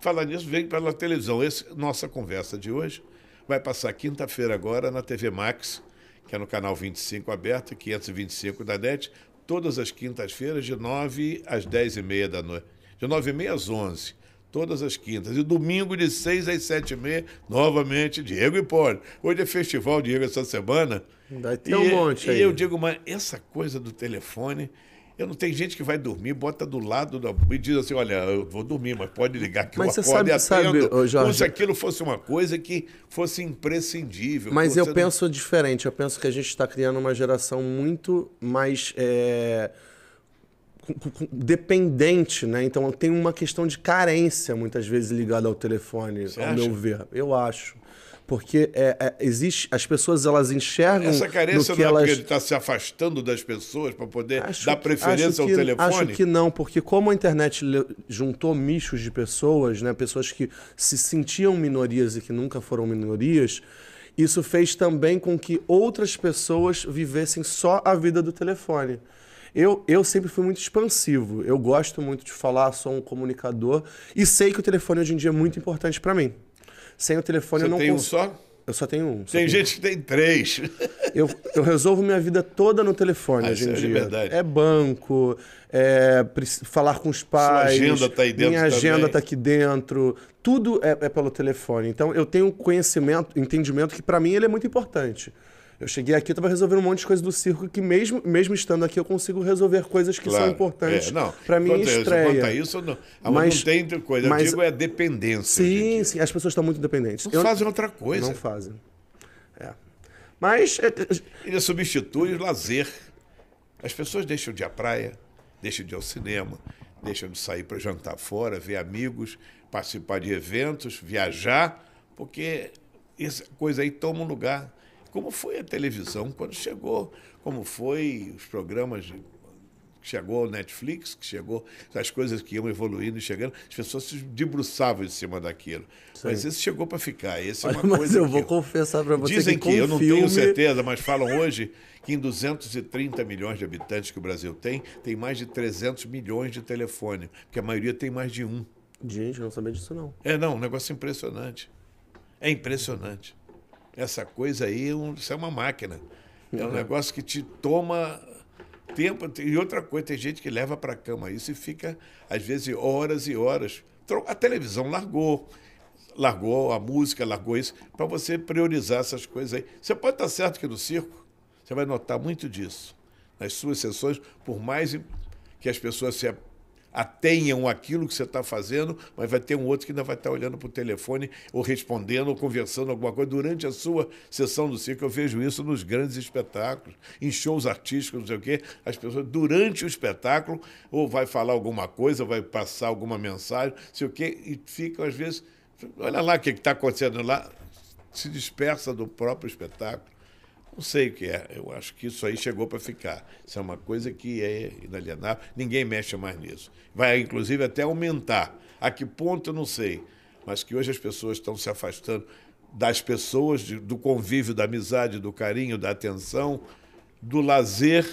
Falar nisso, vem pela televisão. Esse, nossa conversa de hoje vai passar quinta-feira agora na TV Max, que é no canal 25 aberto, 525 da NET, todas as quintas-feiras, de 9 às 10 e meia da noite. De 9 e meia às 11 todas as quintas. E domingo, de 6 às 7 e meia, novamente, Diego e Hipólito. Hoje é festival Diego essa semana. Vai ter e, um monte aí. E eu digo, mas essa coisa do telefone. Eu não tem gente que vai dormir, bota do lado da, e diz assim, olha, eu vou dormir, mas pode ligar que mas eu acordo sabe, sabe, Jorge, Como se aquilo fosse uma coisa que fosse imprescindível. Mas eu penso não... diferente. Eu penso que a gente está criando uma geração muito mais... É dependente, né? Então tem uma questão de carência muitas vezes ligada ao telefone, Você ao acha? meu ver. Eu acho. Porque é, é, existe, as pessoas elas enxergam. Essa carência no que não é elas... porque está se afastando das pessoas para poder acho dar preferência que, que, ao telefone? Acho que não, porque como a internet juntou nichos de pessoas, né? pessoas que se sentiam minorias e que nunca foram minorias, isso fez também com que outras pessoas vivessem só a vida do telefone. Eu, eu sempre fui muito expansivo. Eu gosto muito de falar, sou um comunicador. E sei que o telefone hoje em dia é muito importante para mim. Sem o telefone Você eu não tem cons... um só? Eu só tenho um. Só tem, gente que tem três. *laughs* Eu, eu resolvo minha vida toda no telefone ah, hoje em é dia. É, é banco, é falar com os pais. Sua agenda tá aí dentro. Minha também. agenda tá aqui dentro. Tudo é, é pelo telefone. Então eu tenho um conhecimento, entendimento que para mim ele é muito importante. Eu cheguei aqui, estava resolvendo um monte de coisas do circo que mesmo, mesmo estando aqui eu consigo resolver coisas que claro, são importantes é, para minha é é estreia. Isso, quanto isso, não, ah, mas, não tem coisa. Mas, eu digo é dependência. Sim, sim. As pessoas estão muito dependentes. Não eu, fazem outra coisa. Não fazem. É. Mas... É, Ele substitui o lazer. As pessoas deixam de ir à praia, deixam de ir ao cinema, deixam de sair para jantar fora, ver amigos, participar de eventos, viajar, porque essa coisa aí toma um lugar como foi a televisão quando chegou, como foi os programas de que chegou ao Netflix, que chegou, as coisas que iam evoluindo e chegando, as pessoas se debruçavam em cima daquilo. Sim. Mas esse chegou para ficar. Esse é uma mas coisa eu vou eu... confessar para você Dizem que, que eu não filme... tenho certeza, mas falam hoje que em 230 milhões de habitantes que o Brasil tem, tem mais de 300 milhões de telefone, porque a maioria tem mais de um. Gente, não sabia disso não. É, não, um negócio impressionante. É impressionante. Essa coisa aí, um, isso é uma máquina. É um uhum. negócio que te toma tempo. E outra coisa, tem gente que leva para a cama isso e fica, às vezes, horas e horas. A televisão largou, largou a música, largou isso, para você priorizar essas coisas aí. Você pode estar certo que no circo, você vai notar muito disso. Nas suas sessões, por mais que as pessoas se atenham aquilo que você está fazendo, mas vai ter um outro que ainda vai estar tá olhando para o telefone ou respondendo ou conversando alguma coisa durante a sua sessão do circo. Eu vejo isso nos grandes espetáculos, em shows artísticos, não sei o quê. As pessoas, durante o espetáculo, ou vai falar alguma coisa, vai passar alguma mensagem, sei o quê, e ficam, às vezes, olha lá o que está acontecendo lá, se dispersa do próprio espetáculo. Não sei o que é. Eu acho que isso aí chegou para ficar. Isso é uma coisa que é inalienável. Ninguém mexe mais nisso. Vai, inclusive, até aumentar. A que ponto eu não sei. Mas que hoje as pessoas estão se afastando das pessoas, do convívio, da amizade, do carinho, da atenção, do lazer,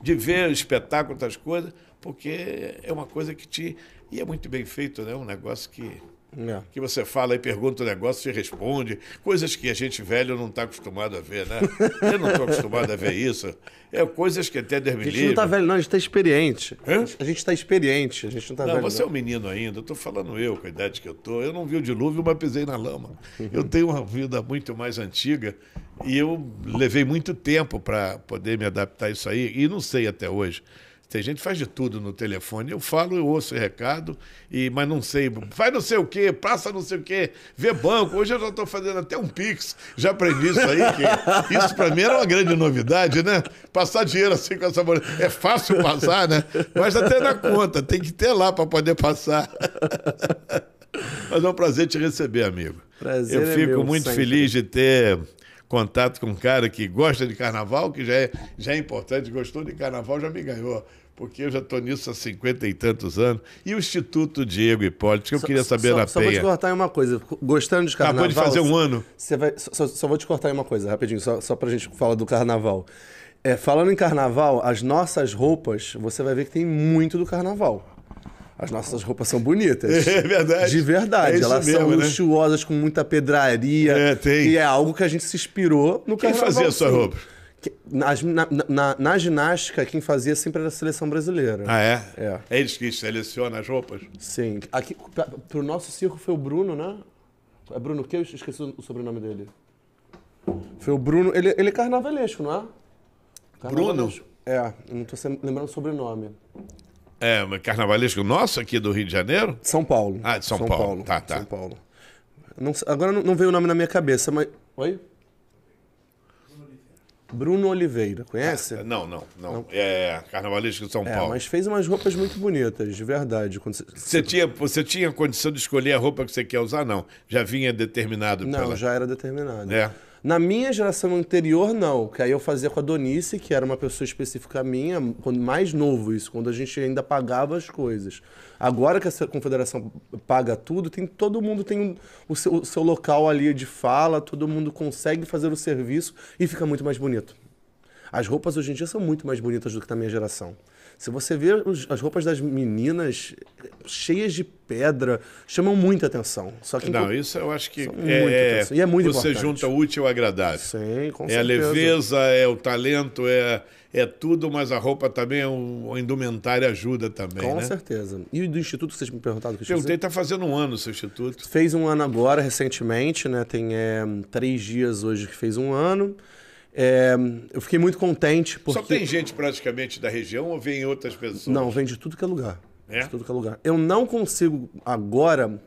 de ver espetáculo, outras coisas, porque é uma coisa que te. E é muito bem feito, né? Um negócio que é. Que você fala e pergunta o negócio e responde. Coisas que a gente velho não está acostumado a ver, né? Eu não estou acostumado a ver isso. É coisas que até Deus A gente não está velho, não, a gente está experiente. Hã? A gente está experiente, a gente não está velho. Você não. é um menino ainda, estou falando eu, com a idade que eu estou. Eu não vi o dilúvio, mas pisei na lama. Eu tenho uma vida muito mais antiga e eu levei muito tempo para poder me adaptar a isso aí e não sei até hoje. Tem gente que faz de tudo no telefone. Eu falo, eu ouço recado, e, mas não sei. Faz não sei o quê, passa não sei o quê, vê banco. Hoje eu já estou fazendo até um Pix. Já aprendi isso aí. Que isso para mim era uma grande novidade, né? Passar dinheiro assim com essa moeda É fácil passar, né? Mas até na conta, tem que ter lá para poder passar. Mas é um prazer te receber, amigo. Prazer eu é fico é meu, muito sempre. feliz de ter contato com um cara que gosta de carnaval, que já é, já é importante, gostou de carnaval, já me ganhou porque eu já estou nisso há cinquenta e tantos anos. E o Instituto Diego Hipólito, que eu só, queria saber só, na só Penha. Só vou te cortar em uma coisa. Gostando de carnaval... Acabou de fazer um ano. Você vai, só, só, vou te cortar em uma coisa, rapidinho, só, só para a gente falar do carnaval. É, falando em carnaval, as nossas roupas, você vai ver que tem muito do carnaval. As nossas roupas são bonitas. *laughs* É verdade. De verdade. É Elas mesmo, são né? luxuosas, né? com muita pedraria. É, tem. E é algo que a gente se inspirou no Quem carnaval. Quem fazia sua roupa? Nas, na, na, na, ginástica, quem fazia sempre era a seleção brasileira. Ah, é? É. é eles que selecionam as roupas? Sim. Aqui, pro nosso circo foi o Bruno, né? É Bruno o quê? Eu esqueci o sobrenome dele. Foi o Bruno. Ele, ele é carnavalesco, não é? Bruno? É, não tô lembrando o sobrenome. É, carnavalesco nosso aqui do Rio de Janeiro? São Paulo. Ah, de São, São Paulo. Paulo. Tá, tá. São Paulo. Não, agora não, não veio o nome na minha cabeça, mas. Oi? Bruno Oliveira, conhece? Ah, não, não, não, não. É carnavalista de São é, Paulo. Mas fez umas roupas muito bonitas, de verdade. Você, tinha, você tinha condição de escolher a roupa que você quer usar? Não. Já vinha determinado Não, pela... já era determinado. É. Na minha geração anterior, não, que aí eu fazia com a Donice, que era uma pessoa específica minha, quando mais novo isso, quando a gente ainda pagava as coisas. Agora que essa confederação paga tudo, tem todo mundo tem o seu, o seu local ali de fala, todo mundo consegue fazer o serviço e fica muito mais bonito. As roupas hoje em dia são muito mais bonitas do que na minha geração. Se você vê as roupas das meninas cheias de pedra, chamam muita atenção. Só que Não, isso eu acho que é, e é muito você importante. junta útil ao agradável. Sim, com é a leveza, é o talento, é é tudo, mas a roupa também, o, é indumentário ajuda também. Com né? certeza. E do Instituto, vocês me perguntaram o que eu Perguntei, está fazendo um ano o seu Instituto. Fez um ano agora, recentemente, né? Tem é, três dias hoje que fez um ano. É, eu fiquei muito contente. Porque... Só tem gente praticamente da região ou vem outras pessoas? Não, vem de tudo que é lugar. É? De tudo que é lugar. Eu não consigo agora.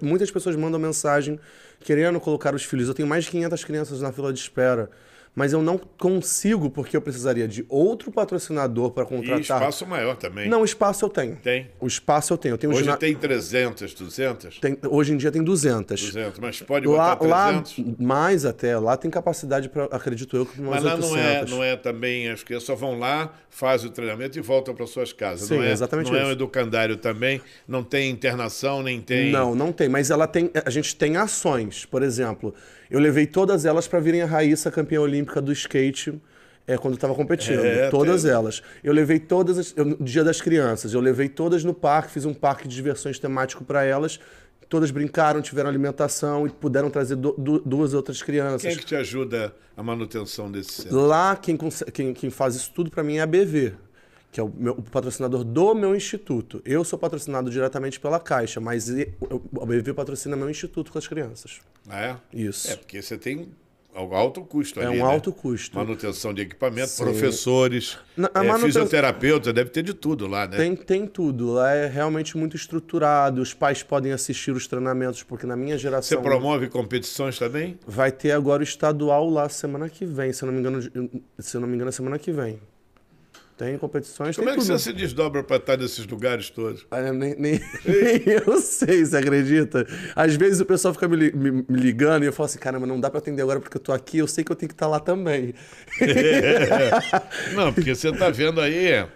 Muitas pessoas mandam mensagem querendo colocar os filhos. Eu tenho mais de 500 crianças na fila de espera mas eu não consigo porque eu precisaria de outro patrocinador para contratar. E espaço maior também. Não, espaço eu tenho. Tem? O espaço eu tenho. Eu tenho hoje gina... tem 300, 200? Tem, hoje em dia tem 200. 200, mas pode lá, botar 300? Lá, mais até, lá tem capacidade para, acredito eu, que umas Mas lá 800. não é, não é também, acho que só vão lá, fazem o treinamento e voltam para suas casas. Sim, não é, exatamente Não isso. é um educandário também, não tem internação, nem tem... Não, não tem, mas ela tem, a gente tem ações, por exemplo... Eu levei todas elas para virem a Raíssa campeã olímpica do skate é, quando eu tava competindo. É, todas tem... elas. Eu levei todas, as, eu, dia das crianças, eu levei todas no parque, fiz um parque de diversões temático para elas. Todas brincaram, tiveram alimentação e puderam trazer do, do, duas outras crianças. Quem é que te ajuda a manutenção desse centro? Lá, quem, quem, quem faz isso tudo para mim é a BV, que é o, meu, o, patrocinador do meu instituto. Eu sou patrocinado diretamente pela Caixa, mas o BV patrocina meu instituto com as crianças. Ah, é? Isso. É, porque você tem alto custo é ali, É um né? alto custo. Manutenção de equipamento, Sim. professores, Na, é, fisioterapeuta, deve ter de tudo lá, né? Tem, tem tudo. Lá é realmente muito estruturado. Os pais podem assistir os treinamentos, porque na minha geração... Você promove competições também? Vai ter agora o estadual lá semana que vem, se eu não me engano, se eu não me engano é semana que vem. Tem competições. Como tem é que tudo. você se desdobra para estar nesses lugares todos? nem, nem, *laughs* *laughs* nem, eu sei, você acredita? Às vezes o pessoal fica me, me, me ligando e eu falo assim: caramba, não dá para atender agora porque eu tô aqui, eu sei que eu tenho que estar tá lá também. *laughs* É. Não, porque você tá vendo aí.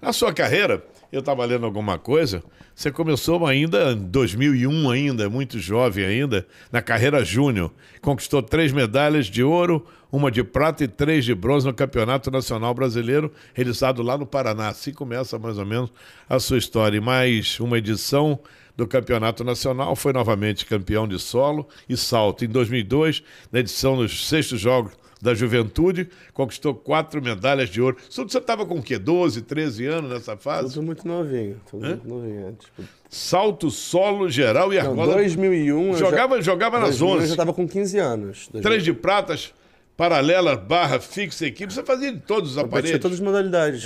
Na sua carreira, eu estava lendo alguma coisa, você começou ainda em 2001 ainda, muito jovem ainda, na carreira júnior. Conquistou três medalhas de ouro, uma de prata e três de bronze no Campeonato Nacional Brasileiro, realizado lá no Paraná. Assim começa mais ou menos a sua história. E mais uma edição do Campeonato Nacional, foi novamente campeão de solo e salto. Em 2002, na edição dos sextos Jogos da juventude, conquistou quatro medalhas de ouro. Você estava com o quê? 12, 13 anos nessa fase? Eu muito novinho, muito novinho. É, tipo... Salto solo geral e Não, argola. Em 2001 jogava, já... jogava nas 11. Eu já estava com 15 anos. Três de pratas, paralela, barra, fixa, equipe. Você fazia de todos os aparelhos. Competia todas as modalidades.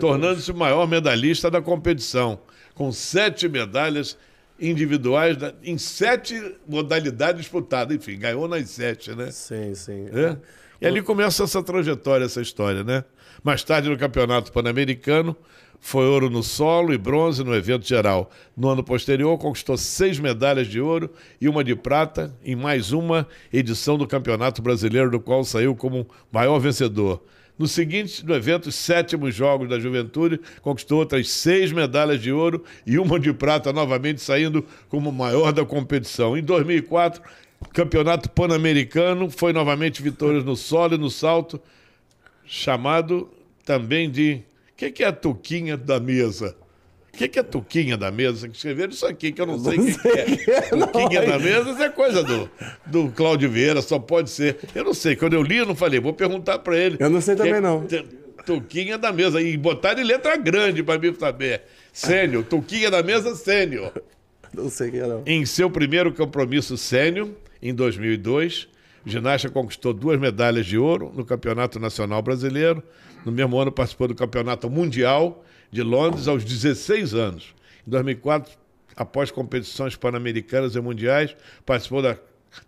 Tornando-se o maior medalhista da competição, com sete medalhas individuais em sete modalidades disputadas. Enfim, ganhou nas sete, né? Sim, sim. É? E ali começa essa trajetória, essa história, né? Mais tarde, no Campeonato Pan-Americano, foi ouro no solo e bronze no evento geral. No ano posterior, conquistou seis medalhas de ouro e uma de prata em mais uma edição do Campeonato Brasileiro, do qual saiu como maior vencedor. No seguinte, no evento, sétimos Jogos da Juventude, conquistou outras seis medalhas de ouro e uma de prata, novamente saindo como maior da competição. Em 2004, Campeonato Pan-Americano, foi novamente vitórias no solo e no salto, chamado também de. O que, que, é a Tuquinha da mesa? O que, que, é Tuquinha da mesa? Que escreveram isso aqui, que eu não, eu é. sei o que, é. Que é tuquinha da mesa, isso é coisa do, do Cláudio Vieira, só pode ser. Eu não sei, quando eu li, eu não falei, vou perguntar para ele. Eu não sei é também, é, não. Tuquinha da mesa. E botaram em letra grande para mim saber. Sênior, Tuquinha da mesa, sênior. Não sei quem é, não. Em seu primeiro compromisso sênior, em 2002, o ginasta conquistou duas medalhas de ouro no Campeonato Nacional Brasileiro. No mesmo ano, participou do Campeonato Mundial de Londres aos 16 anos. Em 2004, após competições pan-americanas e mundiais, participou da,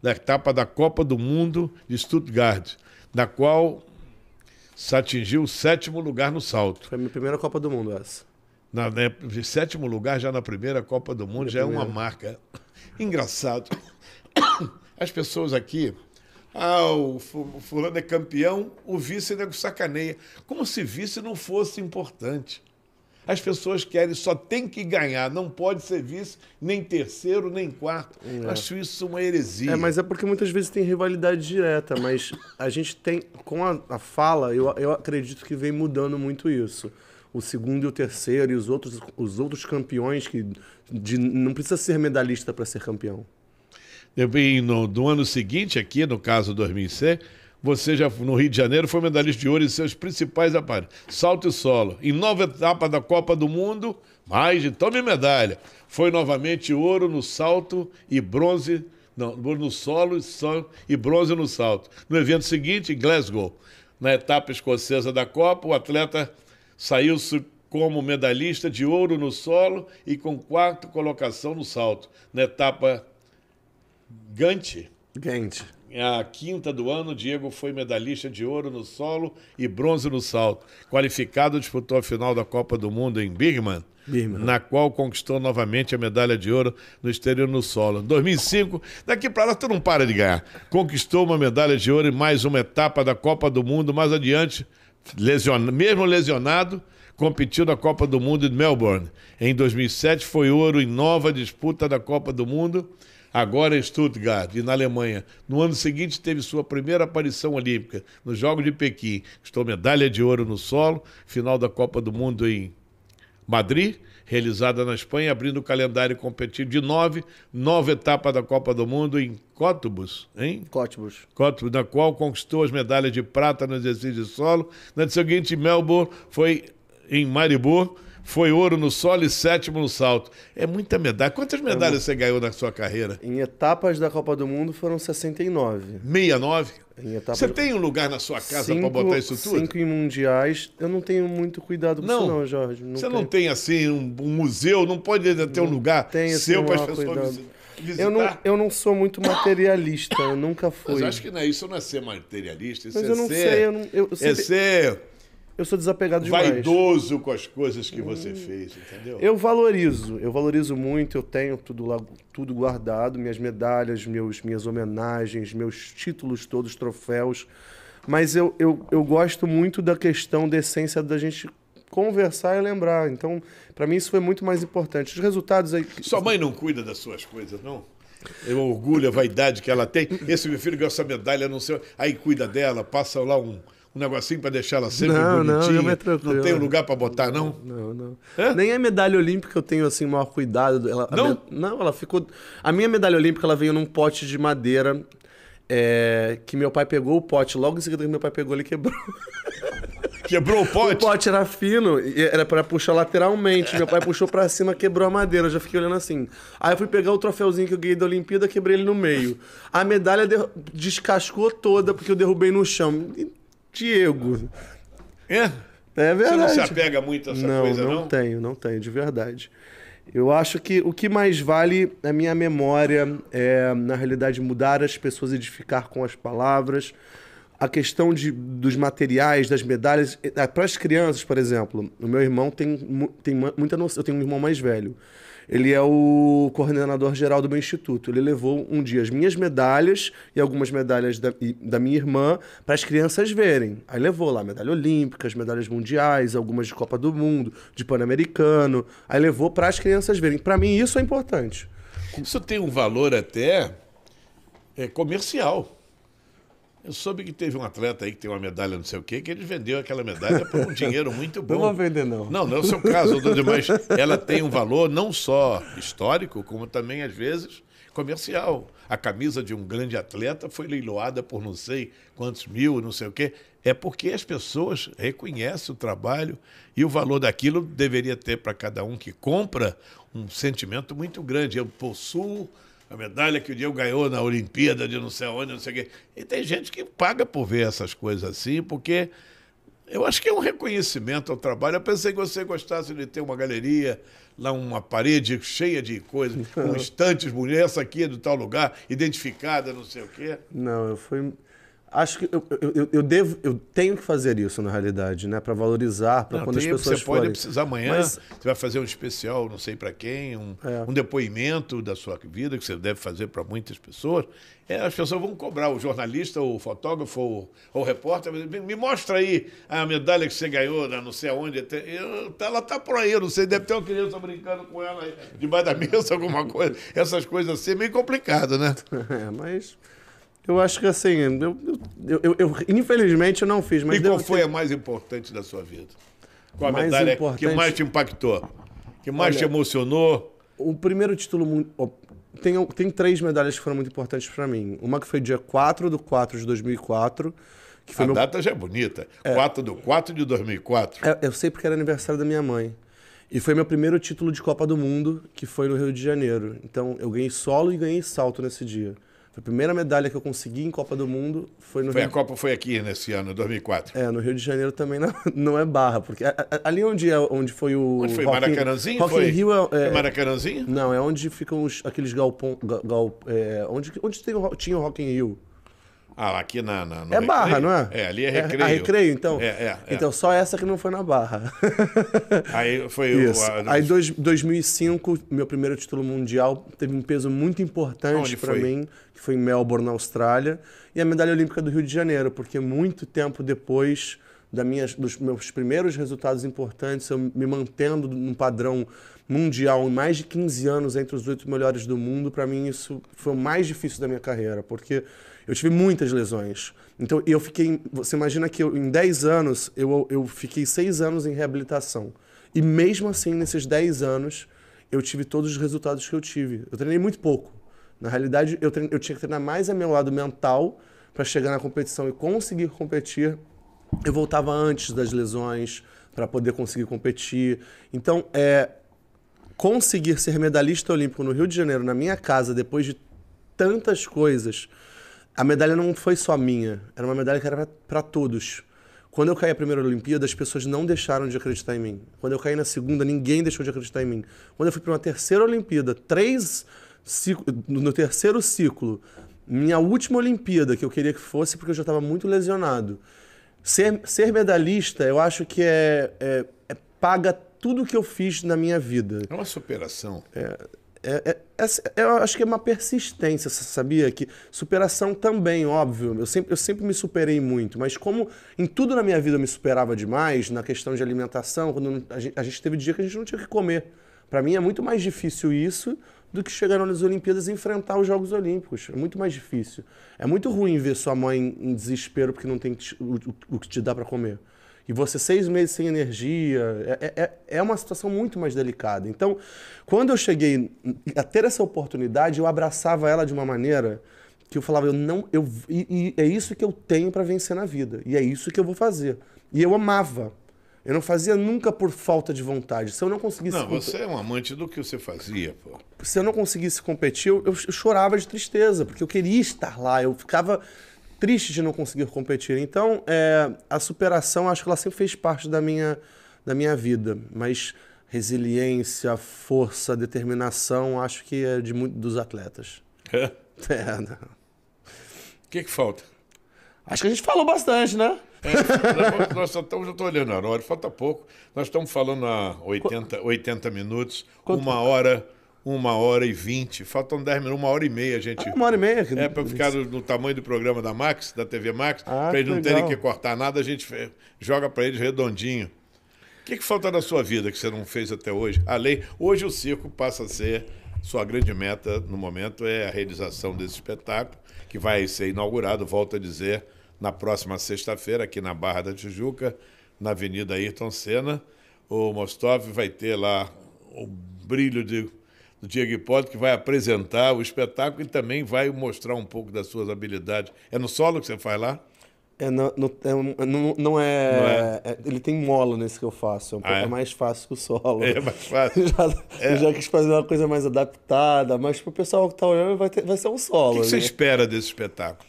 da etapa da Copa do Mundo de Stuttgart, na qual se atingiu o sétimo lugar no salto. Foi a minha primeira Copa do Mundo essa. Na, né, sétimo lugar já na primeira Copa do Mundo, minha já primeira. é uma marca. Engraçado as pessoas aqui. Ah, o fulano é campeão, o vice é nego sacaneia. Como se vice não fosse importante. As pessoas querem, só tem que ganhar, não pode ser vice, nem terceiro, nem quarto. É. Acho isso uma heresia. É, mas é porque muitas vezes tem rivalidade direta, mas a gente tem, com a, a fala, eu, eu acredito que vem mudando muito isso. O segundo e o terceiro e os outros, os outros campeões que de, não precisa ser medalhista para ser campeão. E no, do ano seguinte, aqui, no caso 2006, você já no Rio de Janeiro foi medalhista de ouro em seus principais aparelhos. Salto e solo. Em nova etapa da Copa do Mundo, mais de tome medalha. Foi novamente ouro no salto e bronze. Não, ouro no solo, e bronze no salto. No evento seguinte, Glasgow, na etapa escocesa da Copa, o atleta saiu como medalhista de ouro no solo e com quarta colocação no salto. Na etapa Gante. Gante. É a quinta do ano, Diego foi medalhista de ouro no solo e bronze no salto. Qualificado, disputou a final da Copa do Mundo em Birman, Birman. na qual conquistou novamente a medalha de ouro no exterior no solo. Em 2005, daqui para lá tu não para de ganhar. Conquistou uma medalha de ouro em mais uma etapa da Copa do Mundo. Mais adiante, lesion... mesmo lesionado, competiu na Copa do Mundo em Melbourne. Em 2007, foi ouro em nova disputa da Copa do Mundo agora em Stuttgart e na Alemanha. No ano seguinte teve sua primeira aparição olímpica nos Jogos de Pequim. Estou medalha de ouro no solo, final da Copa do Mundo em Madrid, realizada na Espanha, abrindo o calendário competitivo de nove, nova etapa da Copa do Mundo em Cótubus, hein? Cótubus. Cótubus, na qual conquistou as medalhas de prata no exercício de solo. Na seguinte, Melbourne foi em Maribor, foi ouro no solo e sétimo no salto. É muita medalha. Quantas medalhas é você ganhou na sua carreira? Em etapas da Copa do Mundo foram 69. 69? Em etapas... Você tem um lugar na sua casa para botar isso tudo? Cinco em mundiais. Eu não tenho muito cuidado com não. isso, não, Jorge. Não você não tem, assim, um, um, museu? Não pode ter um lugar assim, seu para as pessoas visitar? Eu não, eu não sou muito materialista, eu nunca fui. Mas acho que não é, isso não é ser materialista, isso Mas é eu não ser, sei, eu não, eu, eu é sempre... é ser eu sou desapegado demais. Vaidoso com as coisas que você hum. fez, entendeu? Eu valorizo, eu valorizo muito, eu tenho tudo lá, tudo guardado, minhas medalhas, meus, minhas homenagens, meus títulos todos, troféus. Mas eu, eu, eu gosto muito da questão da essência da gente conversar e lembrar. Então, para mim isso foi muito mais importante. Os resultados aí. Sua mãe não cuida das suas coisas, não? Eu orgulho, a vaidade que ela tem. Esse meu filho ganhou essa medalha, não sei. Aí cuida dela, passa lá um, um negocinho para deixar ela sempre não, bonitinha? Não, não, não tem lugar para botar, não? Não, não. Hã? Nem a medalha olímpica eu tenho, assim, o maior cuidado. Ela, não? Me... Não, ela ficou... A minha medalha olímpica, ela veio num pote de madeira é... que meu pai pegou o pote. Logo em seguida que meu pai pegou, ele quebrou. *laughs* Quebrou o pote? O pote era fino, era para puxar lateralmente. Meu pai puxou para cima, quebrou a madeira. Eu já fiquei olhando assim. Aí eu fui pegar o troféuzinho que eu ganhei da Olimpíada, quebrei ele no meio. A medalha descascou toda porque eu derrubei no chão. Diego. É? É verdade. Você não se apega muito a essa não, coisa, não? Não, tenho, não tenho, de verdade. Eu acho que o que mais vale é a minha memória, é, na realidade, mudar as pessoas, edificar com as palavras. A questão de, dos materiais, das medalhas. É, para as crianças, por exemplo, o meu irmão tem, tem muita noção. Eu tenho um irmão mais velho. Ele é o coordenador geral do meu instituto. Ele levou um dia as minhas medalhas e algumas medalhas da, da minha irmã para as crianças verem. Aí levou lá medalha olímpica, as medalhas mundiais, algumas de Copa do Mundo, de Pan-Americano. Aí levou para as crianças verem. Para mim, isso é importante. Isso tem um valor até é, comercial. Eu soube que teve um atleta aí que tem uma medalha não sei o quê, que ele vendeu aquela medalha por um dinheiro muito bom. Não vou vender, não. Não, não é o seu caso, mas ela tem um valor não só histórico, como também, às vezes, comercial. A camisa de um grande atleta foi leiloada por não sei quantos mil, não sei o quê. É porque as pessoas reconhecem o trabalho e o valor daquilo deveria ter para cada um que compra um sentimento muito grande. Eu possuo a medalha que o Diego ganhou na Olimpíada de não sei onde, não sei o quê. E tem gente que paga por ver essas coisas assim, porque eu acho que é um reconhecimento ao trabalho. Eu pensei que você gostasse de ter uma galeria, lá uma parede cheia de coisas, com *laughs* estantes bonitas, essa aqui é do tal lugar, identificada, não sei o quê. Não, eu fui acho que eu, eu, eu, devo, eu tenho que fazer isso na realidade, né? Para valorizar, para quando tem, as pessoas você forem. Você pode precisar amanhã, Mas... você vai fazer um especial, não sei para quem, um, é. um, depoimento da sua vida que você deve fazer para muitas pessoas. É, as pessoas vão cobrar o jornalista, o fotógrafo, ou o repórter, me mostra aí a medalha que você ganhou, não sei aonde. Eu, tá, ela tá por aí, não sei, deve ter uma criança brincando com ela aí, debaixo da mesa, *laughs* alguma coisa. Essas coisas assim, é meio complicado, né? *laughs* É, mas eu acho que assim, eu, eu, eu, eu infelizmente eu não fiz, mas. E qual foi ter... a mais importante da sua vida? Qual a mais medalha importante... que mais te impactou? Que mais Olha, te emocionou? O primeiro título. Tem, tem três medalhas que foram muito importantes para mim. Uma que foi dia 4 do 4 de 2004. Que foi a meu... data já é bonita. É. 4 do 4 de 2004. É, eu sei porque era aniversário da minha mãe. E foi meu primeiro título de Copa do Mundo, que foi no Rio de Janeiro. Então eu ganhei solo e ganhei salto nesse dia. Foi a primeira medalha que eu consegui em Copa do Mundo foi no foi Rio... a Copa foi aqui nesse ano, 2004. É, no Rio de Janeiro também não, *laughs* não é barra, porque ali onde é onde foi o Onde foi Rock Maracanãzinho? Rock foi Rio é, é, é, Maracanãzinho? Não, é onde ficam os, aqueles galpão gal, é, onde onde tem o, tinha o Rock in Rio. Ah, aqui na. na é recreio. barra, não é? É, ali é recreio. É, recreio, então. É, é, é, Então, só essa que não foi na barra. *laughs* Aí foi Isso. o. A... Aí, dois, 2005, meu primeiro título mundial, teve um peso muito importante para mim que foi em Melbourne, na Austrália, e a medalha olímpica do Rio de Janeiro, porque muito tempo depois da minha, dos meus primeiros resultados importantes, eu me mantendo num padrão mundial em mais de 15 anos entre os oito melhores do mundo, para mim isso foi o mais difícil da minha carreira, porque eu tive muitas lesões. Então eu fiquei, você imagina que eu, em 10 anos, eu, eu fiquei 6 anos em reabilitação. E mesmo assim, nesses 10 anos, eu tive todos os resultados que eu tive. Eu treinei muito pouco. Na realidade, eu, eu tinha que treinar mais a meu lado mental para chegar na competição e conseguir competir. Eu voltava antes das lesões para poder conseguir competir. Então, é, conseguir ser medalhista olímpico no Rio de Janeiro, na minha casa, depois de tantas coisas, a medalha não foi só minha, era uma medalha que era para todos. Quando eu caí a primeira Olimpíada, as pessoas não deixaram de acreditar em mim. Quando eu caí na segunda, ninguém deixou de acreditar em mim. Quando eu fui para uma terceira Olimpíada, três no terceiro ciclo, minha última Olimpíada, que eu queria que fosse porque eu já estava muito lesionado. Ser, ser medalhista, eu acho que é, é, é paga tudo que eu fiz na minha vida. É uma superação. É, é, é, é, é eu acho que é uma persistência, sabia? Que superação também, óbvio. Eu sempre, eu sempre me superei muito, mas como em tudo na minha vida eu me superava demais, na questão de alimentação, quando a gente, a gente teve dia que a gente não tinha que comer. Para mim é muito mais difícil isso do que chegar nas Olimpíadas e enfrentar os Jogos Olímpicos. É muito mais difícil. É muito ruim ver sua mãe em desespero porque não tem o, que te dá para comer. E você seis meses sem energia, é, é, é, é uma situação muito mais delicada. Então, quando eu cheguei a ter essa oportunidade, eu abraçava ela de uma maneira que eu falava, eu não, eu, e, e é isso que eu tenho para vencer na vida, e é isso que eu vou fazer. E eu amava eu não fazia nunca por falta de vontade. Se eu não conseguisse. Não, você é um amante do que você fazia, pô. Se eu não conseguisse competir, eu, eu chorava de tristeza, porque eu queria estar lá. Eu ficava triste de não conseguir competir. Então, é, a superação, acho que ela sempre fez parte da minha, da minha vida. Mas resiliência, força, determinação, acho que é de muitos dos atletas. É? *laughs* É. O que, que falta? Acho que a gente falou bastante, né? nós, estamos, eu estou olhando a hora, falta pouco. Nós estamos falando há 80, 80 minutos, Quanto? uma hora uma hora e vinte, faltam dez minutos, uma hora e meia, gente. Ah, uma hora e meia. É, para ficar no, no, tamanho do programa da Max, da TV Max, ah, para eles não legal. terem que cortar nada, a gente joga para eles redondinho. O que, que falta na sua vida que você não fez até hoje? Além, hoje o circo passa a ser sua grande meta no momento é a realização desse espetáculo, que vai ser inaugurado, volto a dizer, na próxima sexta-feira, aqui na Barra da Tijuca, na Avenida Ayrton Senna. O Mostov vai ter lá o brilho de, do Diego Hipólito, que vai apresentar o espetáculo e também vai mostrar um pouco das suas habilidades. É no solo que você faz lá? É, não, não, é, é não, é, não é, é, Ele tem mola nesse que eu faço. É, um ah, pouco, é? mais fácil que o solo. É, é mais fácil. *laughs* já, Eu já quis fazer uma coisa mais adaptada, mas para o pessoal que está olhando vai, ter, vai ser um solo. O que, que você né? espera desse espetáculo?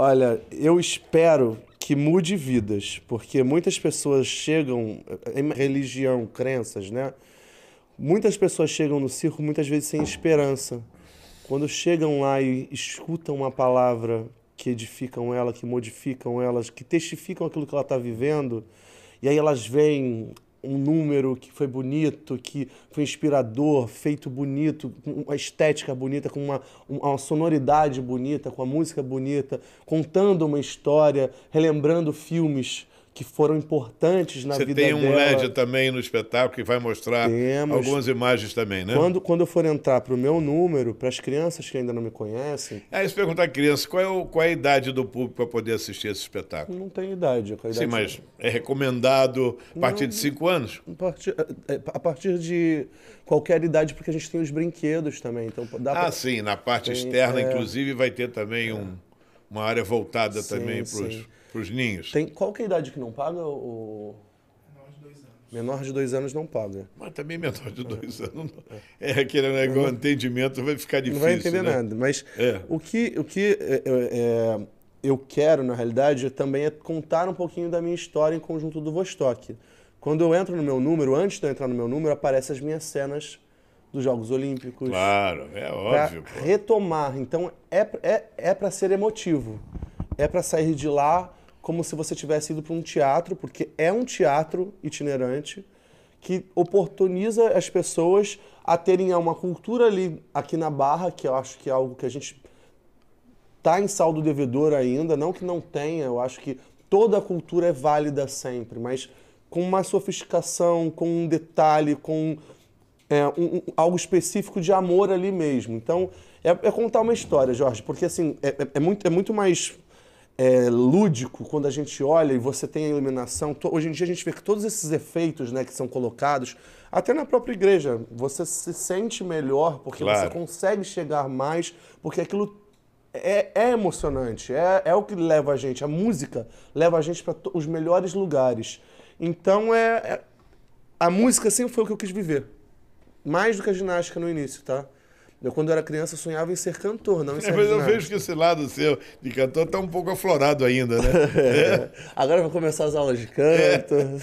Olha, eu espero que mude vidas, porque muitas pessoas chegam em é, é religião, crenças, né? Muitas pessoas chegam no circo muitas vezes sem esperança. Quando chegam lá e escutam uma palavra que edificam ela, que modificam elas, que testificam aquilo que ela está vivendo, e aí elas veem um número que foi bonito, que foi inspirador, feito bonito, com uma estética bonita, com uma, uma sonoridade bonita, com a música bonita, contando uma história, relembrando filmes que foram importantes na Você vida dela. Você tem um dela. LED também no espetáculo que vai mostrar Temos. algumas imagens também, né? Quando, quando eu for entrar para o meu número, para as crianças que ainda não me conhecem... É, se perguntar à criança, qual é, o, qual é a idade do público para poder assistir esse espetáculo? Não tem idade. Qual é idade Sim, mas é recomendado a partir não, de 5 anos? A partir, é, é, a partir de qualquer idade, porque a gente tem os brinquedos também. Então dá ah, pra... sim, na parte tem, externa, é... inclusive, vai ter também é. um, uma área voltada sim, também para os para os ninhos. Tem, qual que é a idade que não paga? O... Menor de dois anos. Menor de dois anos não paga. Mas também menor de é. dois é. anos. Não. É, é aquele negócio, não, entendimento vai ficar difícil. Não vai entender né? nada. Mas é. o que, o que é, é, eu quero, na realidade, também é contar um pouquinho da minha história em conjunto do Vostok. Quando eu entro no meu número, antes de eu entrar no meu número, aparecem as minhas cenas dos Jogos Olímpicos. Claro, é óbvio. Pra pô. retomar. Então é, é, é para ser emotivo. É para sair de lá como se você tivesse ido para um teatro, porque é um teatro itinerante que oportuniza as pessoas a terem uma cultura ali aqui na Barra, que eu acho que é algo que a gente tá em saldo devedor ainda, não que não tenha, eu acho que toda a cultura é válida sempre, mas com uma sofisticação, com um detalhe, com é, um, um, algo específico de amor ali mesmo. Então, é, é, contar uma história, Jorge, porque assim, é, é, é muito, é muito mais é, lúdico quando a gente olha e você tem a iluminação. Hoje em dia a gente vê que todos esses efeitos né, que são colocados, até na própria igreja, você se sente melhor porque claro. você consegue chegar mais, porque aquilo é, é emocionante, é, é, o que leva a gente, a música leva a gente para os melhores lugares. Então é, é, a música sempre foi o que eu quis viver, mais do que a ginástica no início, tá? Eu, quando era criança, sonhava em ser cantor, não em ser é, Mas eu vejo que esse lado seu de cantor está um pouco aflorado ainda, né? *laughs* é. É. Agora vou começar as aulas de canto. É.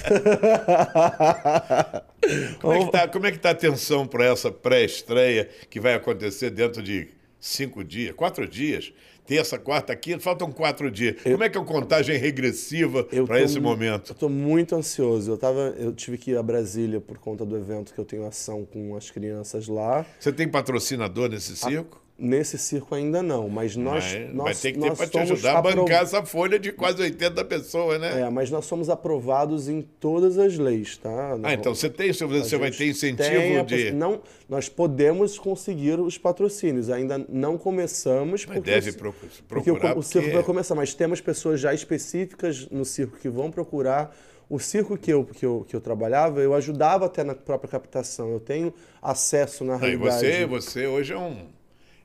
*laughs* como, é que tá, como é que tá a tensão para essa pré-estreia que vai acontecer dentro de cinco dias, quatro dias? terça, quarta, quinta, faltam quatro dias. Eu, Como é que é a contagem regressiva para esse momento? Eu estou muito ansioso. Eu, tava, eu tive que ir a Brasília por conta do evento que eu tenho ação com as crianças lá. Você tem patrocinador nesse circo? Nesse circo ainda não, mas nós. nós vai ter que ter para te ajudar a aprov... bancar essa folha de quase 80 pessoas, né? É, mas nós somos aprovados em todas as leis, tá? ah, então você tem, você, você vai ter incentivo a... de. Não, nós podemos conseguir os patrocínios, ainda não começamos. Mas porque deve procurar. Porque o, o circo vai começar, mas temos pessoas já específicas no circo que vão procurar o circo que eu, que eu, que eu trabalhava, eu ajudava até na própria captação. Eu tenho acesso na realidade. E você, você hoje é um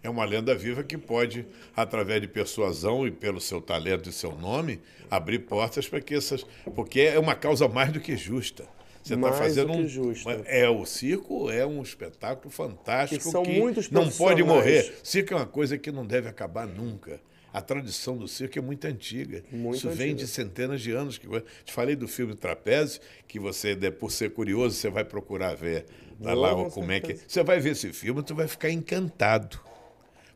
é uma lenda viva que pode, através de persuasão e pelo seu talento e seu nome, abrir portas para que essas. Porque é uma causa mais do que justa. Você está fazendo um. É, é, o circo é um espetáculo fantástico que são que muitos não pode morrer. Circo é uma coisa que não deve acabar nunca. A tradição do circo é muito antiga. Muito Isso antiga. vem de centenas de anos. Te falei do filme Trapézio, que você, por ser curioso, você vai procurar ver tá lá lá como é que. Você vai ver esse filme, você vai ficar encantado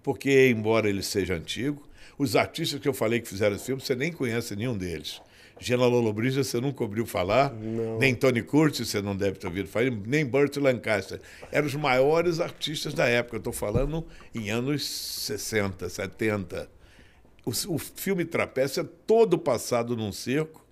porque, embora ele seja antigo, os artistas que eu falei que fizeram esse filme, você nem conhece nenhum deles. Gina Lollobrigida você nunca ouviu falar, não. nem Tony Curtis você não deve ter ouvido falar, nem Burt Lancaster. Eram os maiores artistas da época, eu estou falando em anos 60, 70. O, o filme Trapézio é todo passado num circo,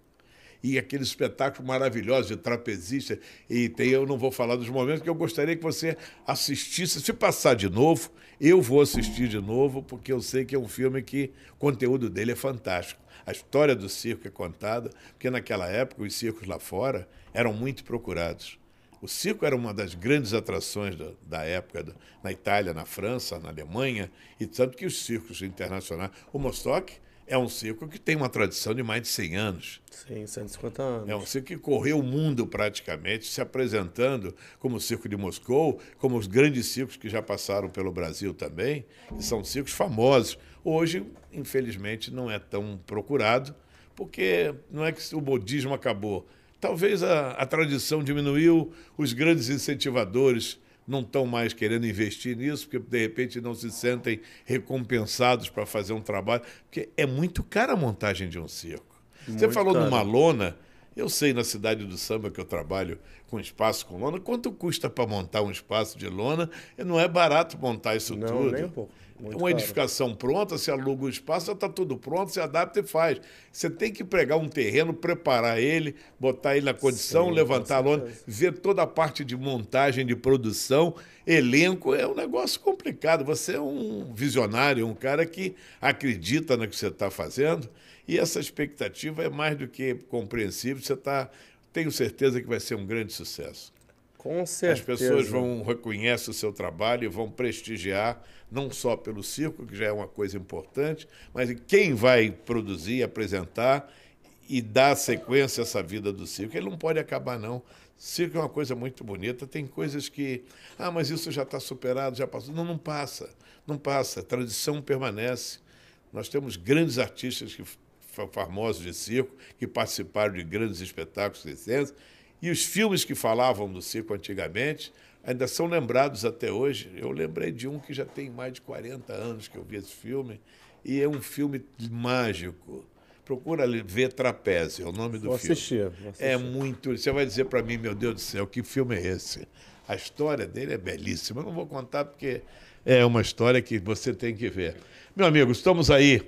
e aquele espetáculo maravilhoso de trapezista. E tem, eu não vou falar dos momentos que eu gostaria que você assistisse. Se passar de novo, eu vou assistir de novo, porque eu sei que é um filme que o conteúdo dele é fantástico. A história do circo é contada, porque naquela época os circos lá fora eram muito procurados. O circo era uma das grandes atrações da, da época da, na Itália, na França, na Alemanha, e tanto que os circos internacionais. O Mostock é um circo que tem uma tradição de mais de 100 anos. Sim, 150 anos. É um circo que correu o mundo praticamente, se apresentando como o Circo de Moscou, como os grandes circos que já passaram pelo Brasil também, que são circos famosos. Hoje, infelizmente, não é tão procurado, porque não é que o budismo acabou. Talvez a, a tradição diminuiu, os grandes incentivadores não estão mais querendo investir nisso, porque de repente não se sentem recompensados para fazer um trabalho. Porque é muito cara a montagem de um circo. Muito Você falou numa lona. Eu sei na cidade do samba que eu trabalho com espaço com lona, quanto custa para montar um espaço de lona? Não é barato montar isso não, tudo. Nem um pouco. Muito uma edificação pronta, você aluga o espaço, já está tudo pronto, se adapta e faz. Você tem que pregar um terreno, preparar ele, botar ele na condição, Sim, levantar a lona, ver toda a parte de montagem, de produção, elenco. É um negócio complicado. Você é um visionário, um cara que acredita no que você está fazendo e essa expectativa é mais do que compreensível. Você está, tenho certeza que vai ser um grande sucesso. Com certeza. As pessoas vão reconhecer o seu trabalho e vão prestigiar, não só pelo circo, que já é uma coisa importante, mas quem vai produzir, apresentar e dar sequência a essa vida do circo. Ele não pode acabar, não. Circo é uma coisa muito bonita, tem coisas que. Ah, mas isso já está superado, já passou. Não, não passa. Não passa. A tradição permanece. Nós temos grandes artistas que, famosos de circo que participaram de grandes espetáculos recentes. E os filmes que falavam do circo antigamente ainda são lembrados até hoje. Eu lembrei de um que já tem mais de 40 anos que eu vi esse filme, e é um filme mágico. Procura ver Trapézio, é o nome do vou filme. Assistir, vou assistir. É muito. Você vai dizer para mim, meu Deus do céu, que filme é esse? A história dele é belíssima. Eu não vou contar porque é uma história que você tem que ver. Meu amigo, estamos aí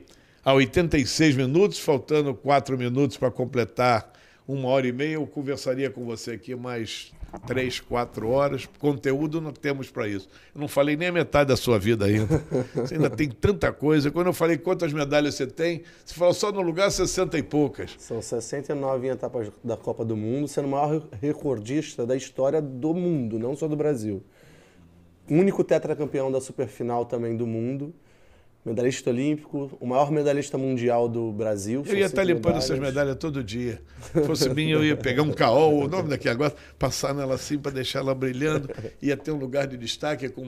a 86 minutos, faltando 4 minutos para completar uma hora e meia, eu conversaria com você aqui mais três, quatro horas. Conteúdo não temos para isso. Eu não falei nem a metade da sua vida ainda. Você ainda tem tanta coisa. Quando eu falei quantas medalhas você tem, você falou só no lugar 60 e poucas. São 69 em etapas da Copa do Mundo, sendo o maior recordista da história do mundo, não só do Brasil. Único tetracampeão da superfinal também do mundo medalhista olímpico, o maior medalhista mundial do Brasil. Eu ia estar limpando essas medalhas todo dia. Se fosse mim, eu ia pegar um caol, o nome daqui agora, passar nela assim para deixar ela brilhando. Ia ter um lugar de destaque com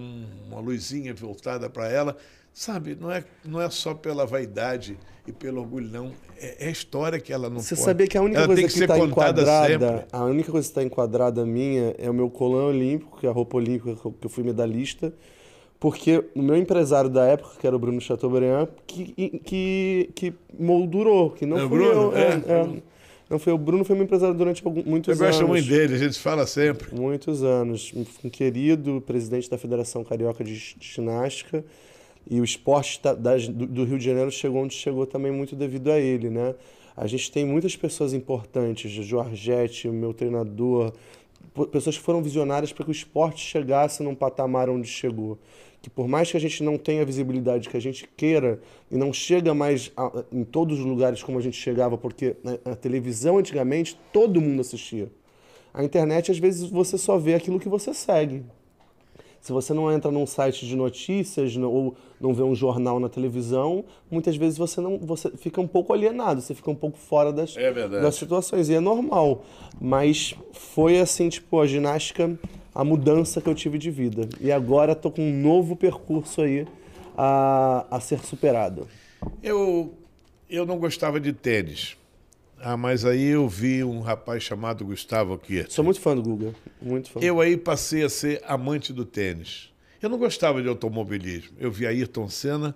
uma luzinha voltada para ela. Sabe, não é, não é só pela vaidade e pelo orgulho, não. É, é história que ela não Você pode. sabia que a única ela coisa que está enquadrada, sempre. a única coisa que está enquadrada minha é o meu colão olímpico, que é a roupa olímpica que eu fui medalhista porque o meu empresário da época, que era o Bruno Chateaubriand, que, que, que moldurou, que não é, fui Bruno, eu. É, é, é, não foi o Bruno, foi meu empresário durante muitos eu anos. Eu gosto muito dele, a gente fala sempre. Muitos anos. Um querido presidente da Federação Carioca de Ginástica. E o esporte do Rio de Janeiro chegou onde chegou também muito devido a ele, né? A gente tem muitas pessoas importantes, o meu treinador, pessoas que foram visionárias para que o esporte chegasse num patamar onde chegou. Que por mais que a gente não tenha a visibilidade que a gente queira e não chega mais a, em todos os lugares como a gente chegava, porque na, né, na televisão antigamente todo mundo assistia. A internet às vezes você só vê aquilo que você segue. Se você não entra num site de notícias ou não vê um jornal na televisão, muitas vezes você não você fica um pouco alienado, você fica um pouco fora das, é das situações. E é normal. Mas foi assim, tipo, a ginástica, a mudança que eu tive de vida. E agora tô com um novo percurso aí a, a ser superado. Eu, eu não gostava de tênis. Ah, mas aí eu vi um rapaz chamado Gustavo aqui. Sou muito fã do Guga, muito fã. Eu aí passei a ser amante do tênis. Eu não gostava de automobilismo. Eu via Ayrton Senna.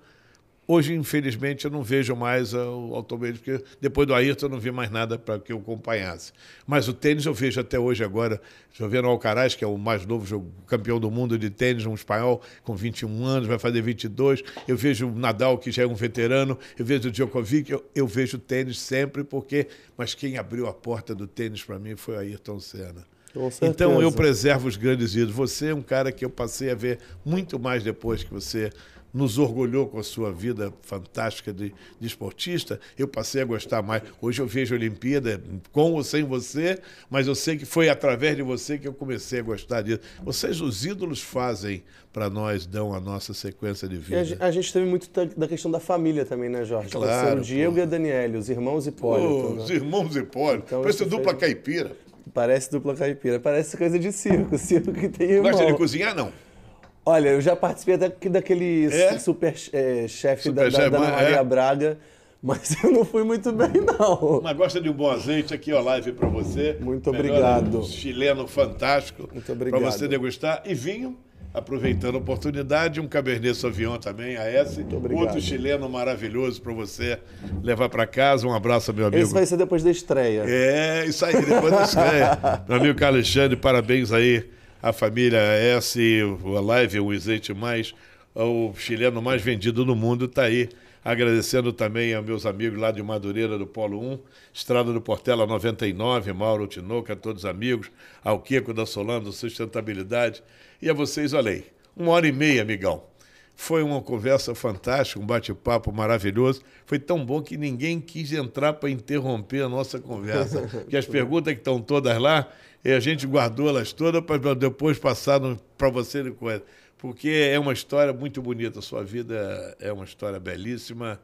Hoje, infelizmente, eu não vejo mais ah, o automobilismo, porque depois do Ayrton eu não vi mais nada para que eu acompanhasse. Mas o tênis eu vejo até hoje agora. Estou vendo o Alcaraz, que é o mais novo campeão do mundo de tênis, um espanhol com 21 anos, vai fazer 22. Eu vejo o Nadal, que já é um veterano. Eu vejo o Djokovic. Eu, eu vejo o tênis sempre, porque... Mas quem abriu a porta do tênis para mim foi o Ayrton Senna. Então eu preservo os grandes ídolos. Você é um cara que eu passei a ver muito mais depois que você nos orgulhou com a sua vida fantástica de, de, esportista, eu passei a gostar mais. Hoje eu vejo a Olimpíada com ou sem você, mas eu sei que foi através de você que eu comecei a gostar disso. Vocês, os ídolos, fazem para nós, dão a nossa sequência de vida. A, a, gente teve muito da questão da família também, né, Jorge? Claro. Você, o Diego pô. e a Daniele, os irmãos Hipólito. né? Os irmãos Hipólito. Então, Parece dupla fez... caipira. Parece dupla caipira. Parece coisa de circo. *laughs* Circo que tem irmão. Gosta de cozinhar, não? Olha, eu já participei daquele é? super é, chefe da, da, chef, da Ana Maria é? Braga, mas *laughs* eu não fui muito bem, não. Mas gosta de um bom azeite aqui, ó, live para você. Muito obrigado. Melhor, um chileno fantástico. Muito obrigado. Para você degustar. E vinho aproveitando a oportunidade, um Cabernet Sauvignon também, a S. Outro chileno maravilhoso para você levar para casa. Um abraço, meu amigo. Isso vai ser depois da estreia. É, isso aí, depois da estreia. *laughs* meu amigo Alexandre, parabéns aí à família S, o Live, o Isente Mais, o chileno mais vendido do mundo, está aí Agradecendo também aos meus amigos lá de Madureira do Polo 1, Estrada do Portela 99, Mauro Tinoca, todos amigos, ao Kiko da Solano do Sustentabilidade e a vocês, olha aí, uma hora e meia, amigão. Foi uma conversa fantástica, um bate-papo maravilhoso. Foi tão bom que ninguém quis entrar para interromper a nossa conversa. Porque *laughs* as perguntas que estão todas lá, a gente guardou elas todas para depois passar para você porque é uma história muito bonita. Sua vida é uma história belíssima.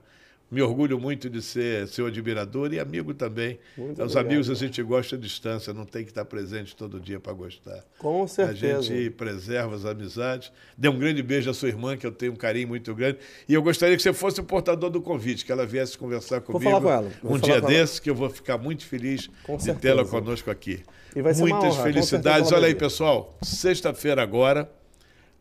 Me orgulho muito de ser seu admirador e amigo também. Muito Os obrigado. amigos a gente gosta à distância, não tem que estar presente todo dia para gostar. Com certeza. A gente preserva as amizades. Dê um grande beijo à sua irmã, que eu tenho um carinho muito grande. E eu gostaria que você fosse o portador do convite, que ela viesse conversar comigo vou falar com ela. um dia desse, que eu vou ficar muito feliz com de tê-la conosco aqui. E vai ser Muitas uma honra. felicidades. Olha aí, pessoal, sexta-feira agora.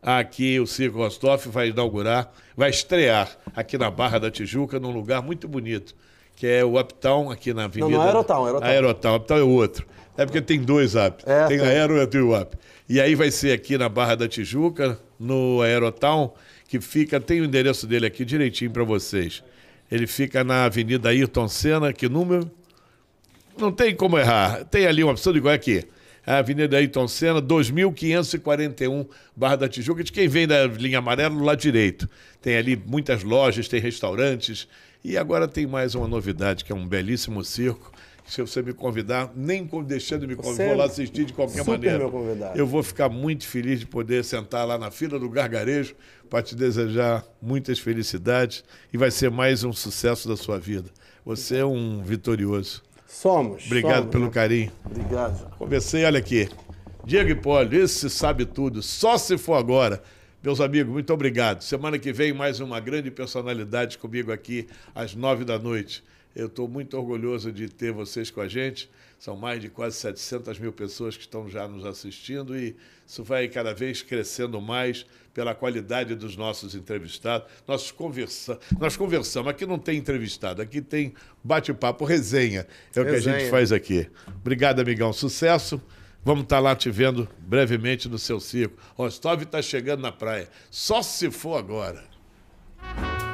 Aqui o Circo Rostoff vai inaugurar, vai estrear aqui na Barra da Tijuca, num lugar muito bonito, que é o Uptown, aqui na Avenida. Não, não é Aerotown, é Aerotown. Aerotown, Uptown é o outro. É porque tem dois Up. É, tem, tem Aero e o Up. E aí vai ser aqui na Barra da Tijuca, no Aerotown, que fica, tem o endereço dele aqui direitinho para vocês. Ele fica na Avenida Ayrton Senna, que número? Não tem como errar. Tem ali uma opção de igual é aqui. Avenida Ayrton Senna, 2541, Barra da Tijuca. De quem vem da linha amarela, no lado direito. Tem ali muitas lojas, tem restaurantes. E agora tem mais uma novidade, que é um belíssimo circo se você me convidar, nem deixando me convidar, vou lá é assistir de qualquer maneira. Eu vou ficar muito feliz de poder sentar lá na fila do gargarejo para te desejar muitas felicidades e vai ser mais um sucesso da sua vida. Você é um vitorioso. Somos. Obrigado somos, pelo né? carinho. Obrigado. Comecei, olha aqui. Diego Hipólio, esse sabe tudo, só se for agora. Meus amigos, muito obrigado. Semana que vem, mais uma grande personalidade comigo aqui, às nove da noite. Eu estou muito orgulhoso de ter vocês com a gente. São mais de quase 700 mil pessoas que estão já nos assistindo e isso vai cada vez crescendo mais pela qualidade dos nossos entrevistados. Nós, conversa, nós conversamos. Aqui não tem entrevistado, aqui tem bate-papo, resenha. É resenha. o que a gente faz aqui. Obrigado, amigão. Sucesso. Vamos estar lá te vendo brevemente no seu circo. Rostov está chegando na praia. Só se for agora.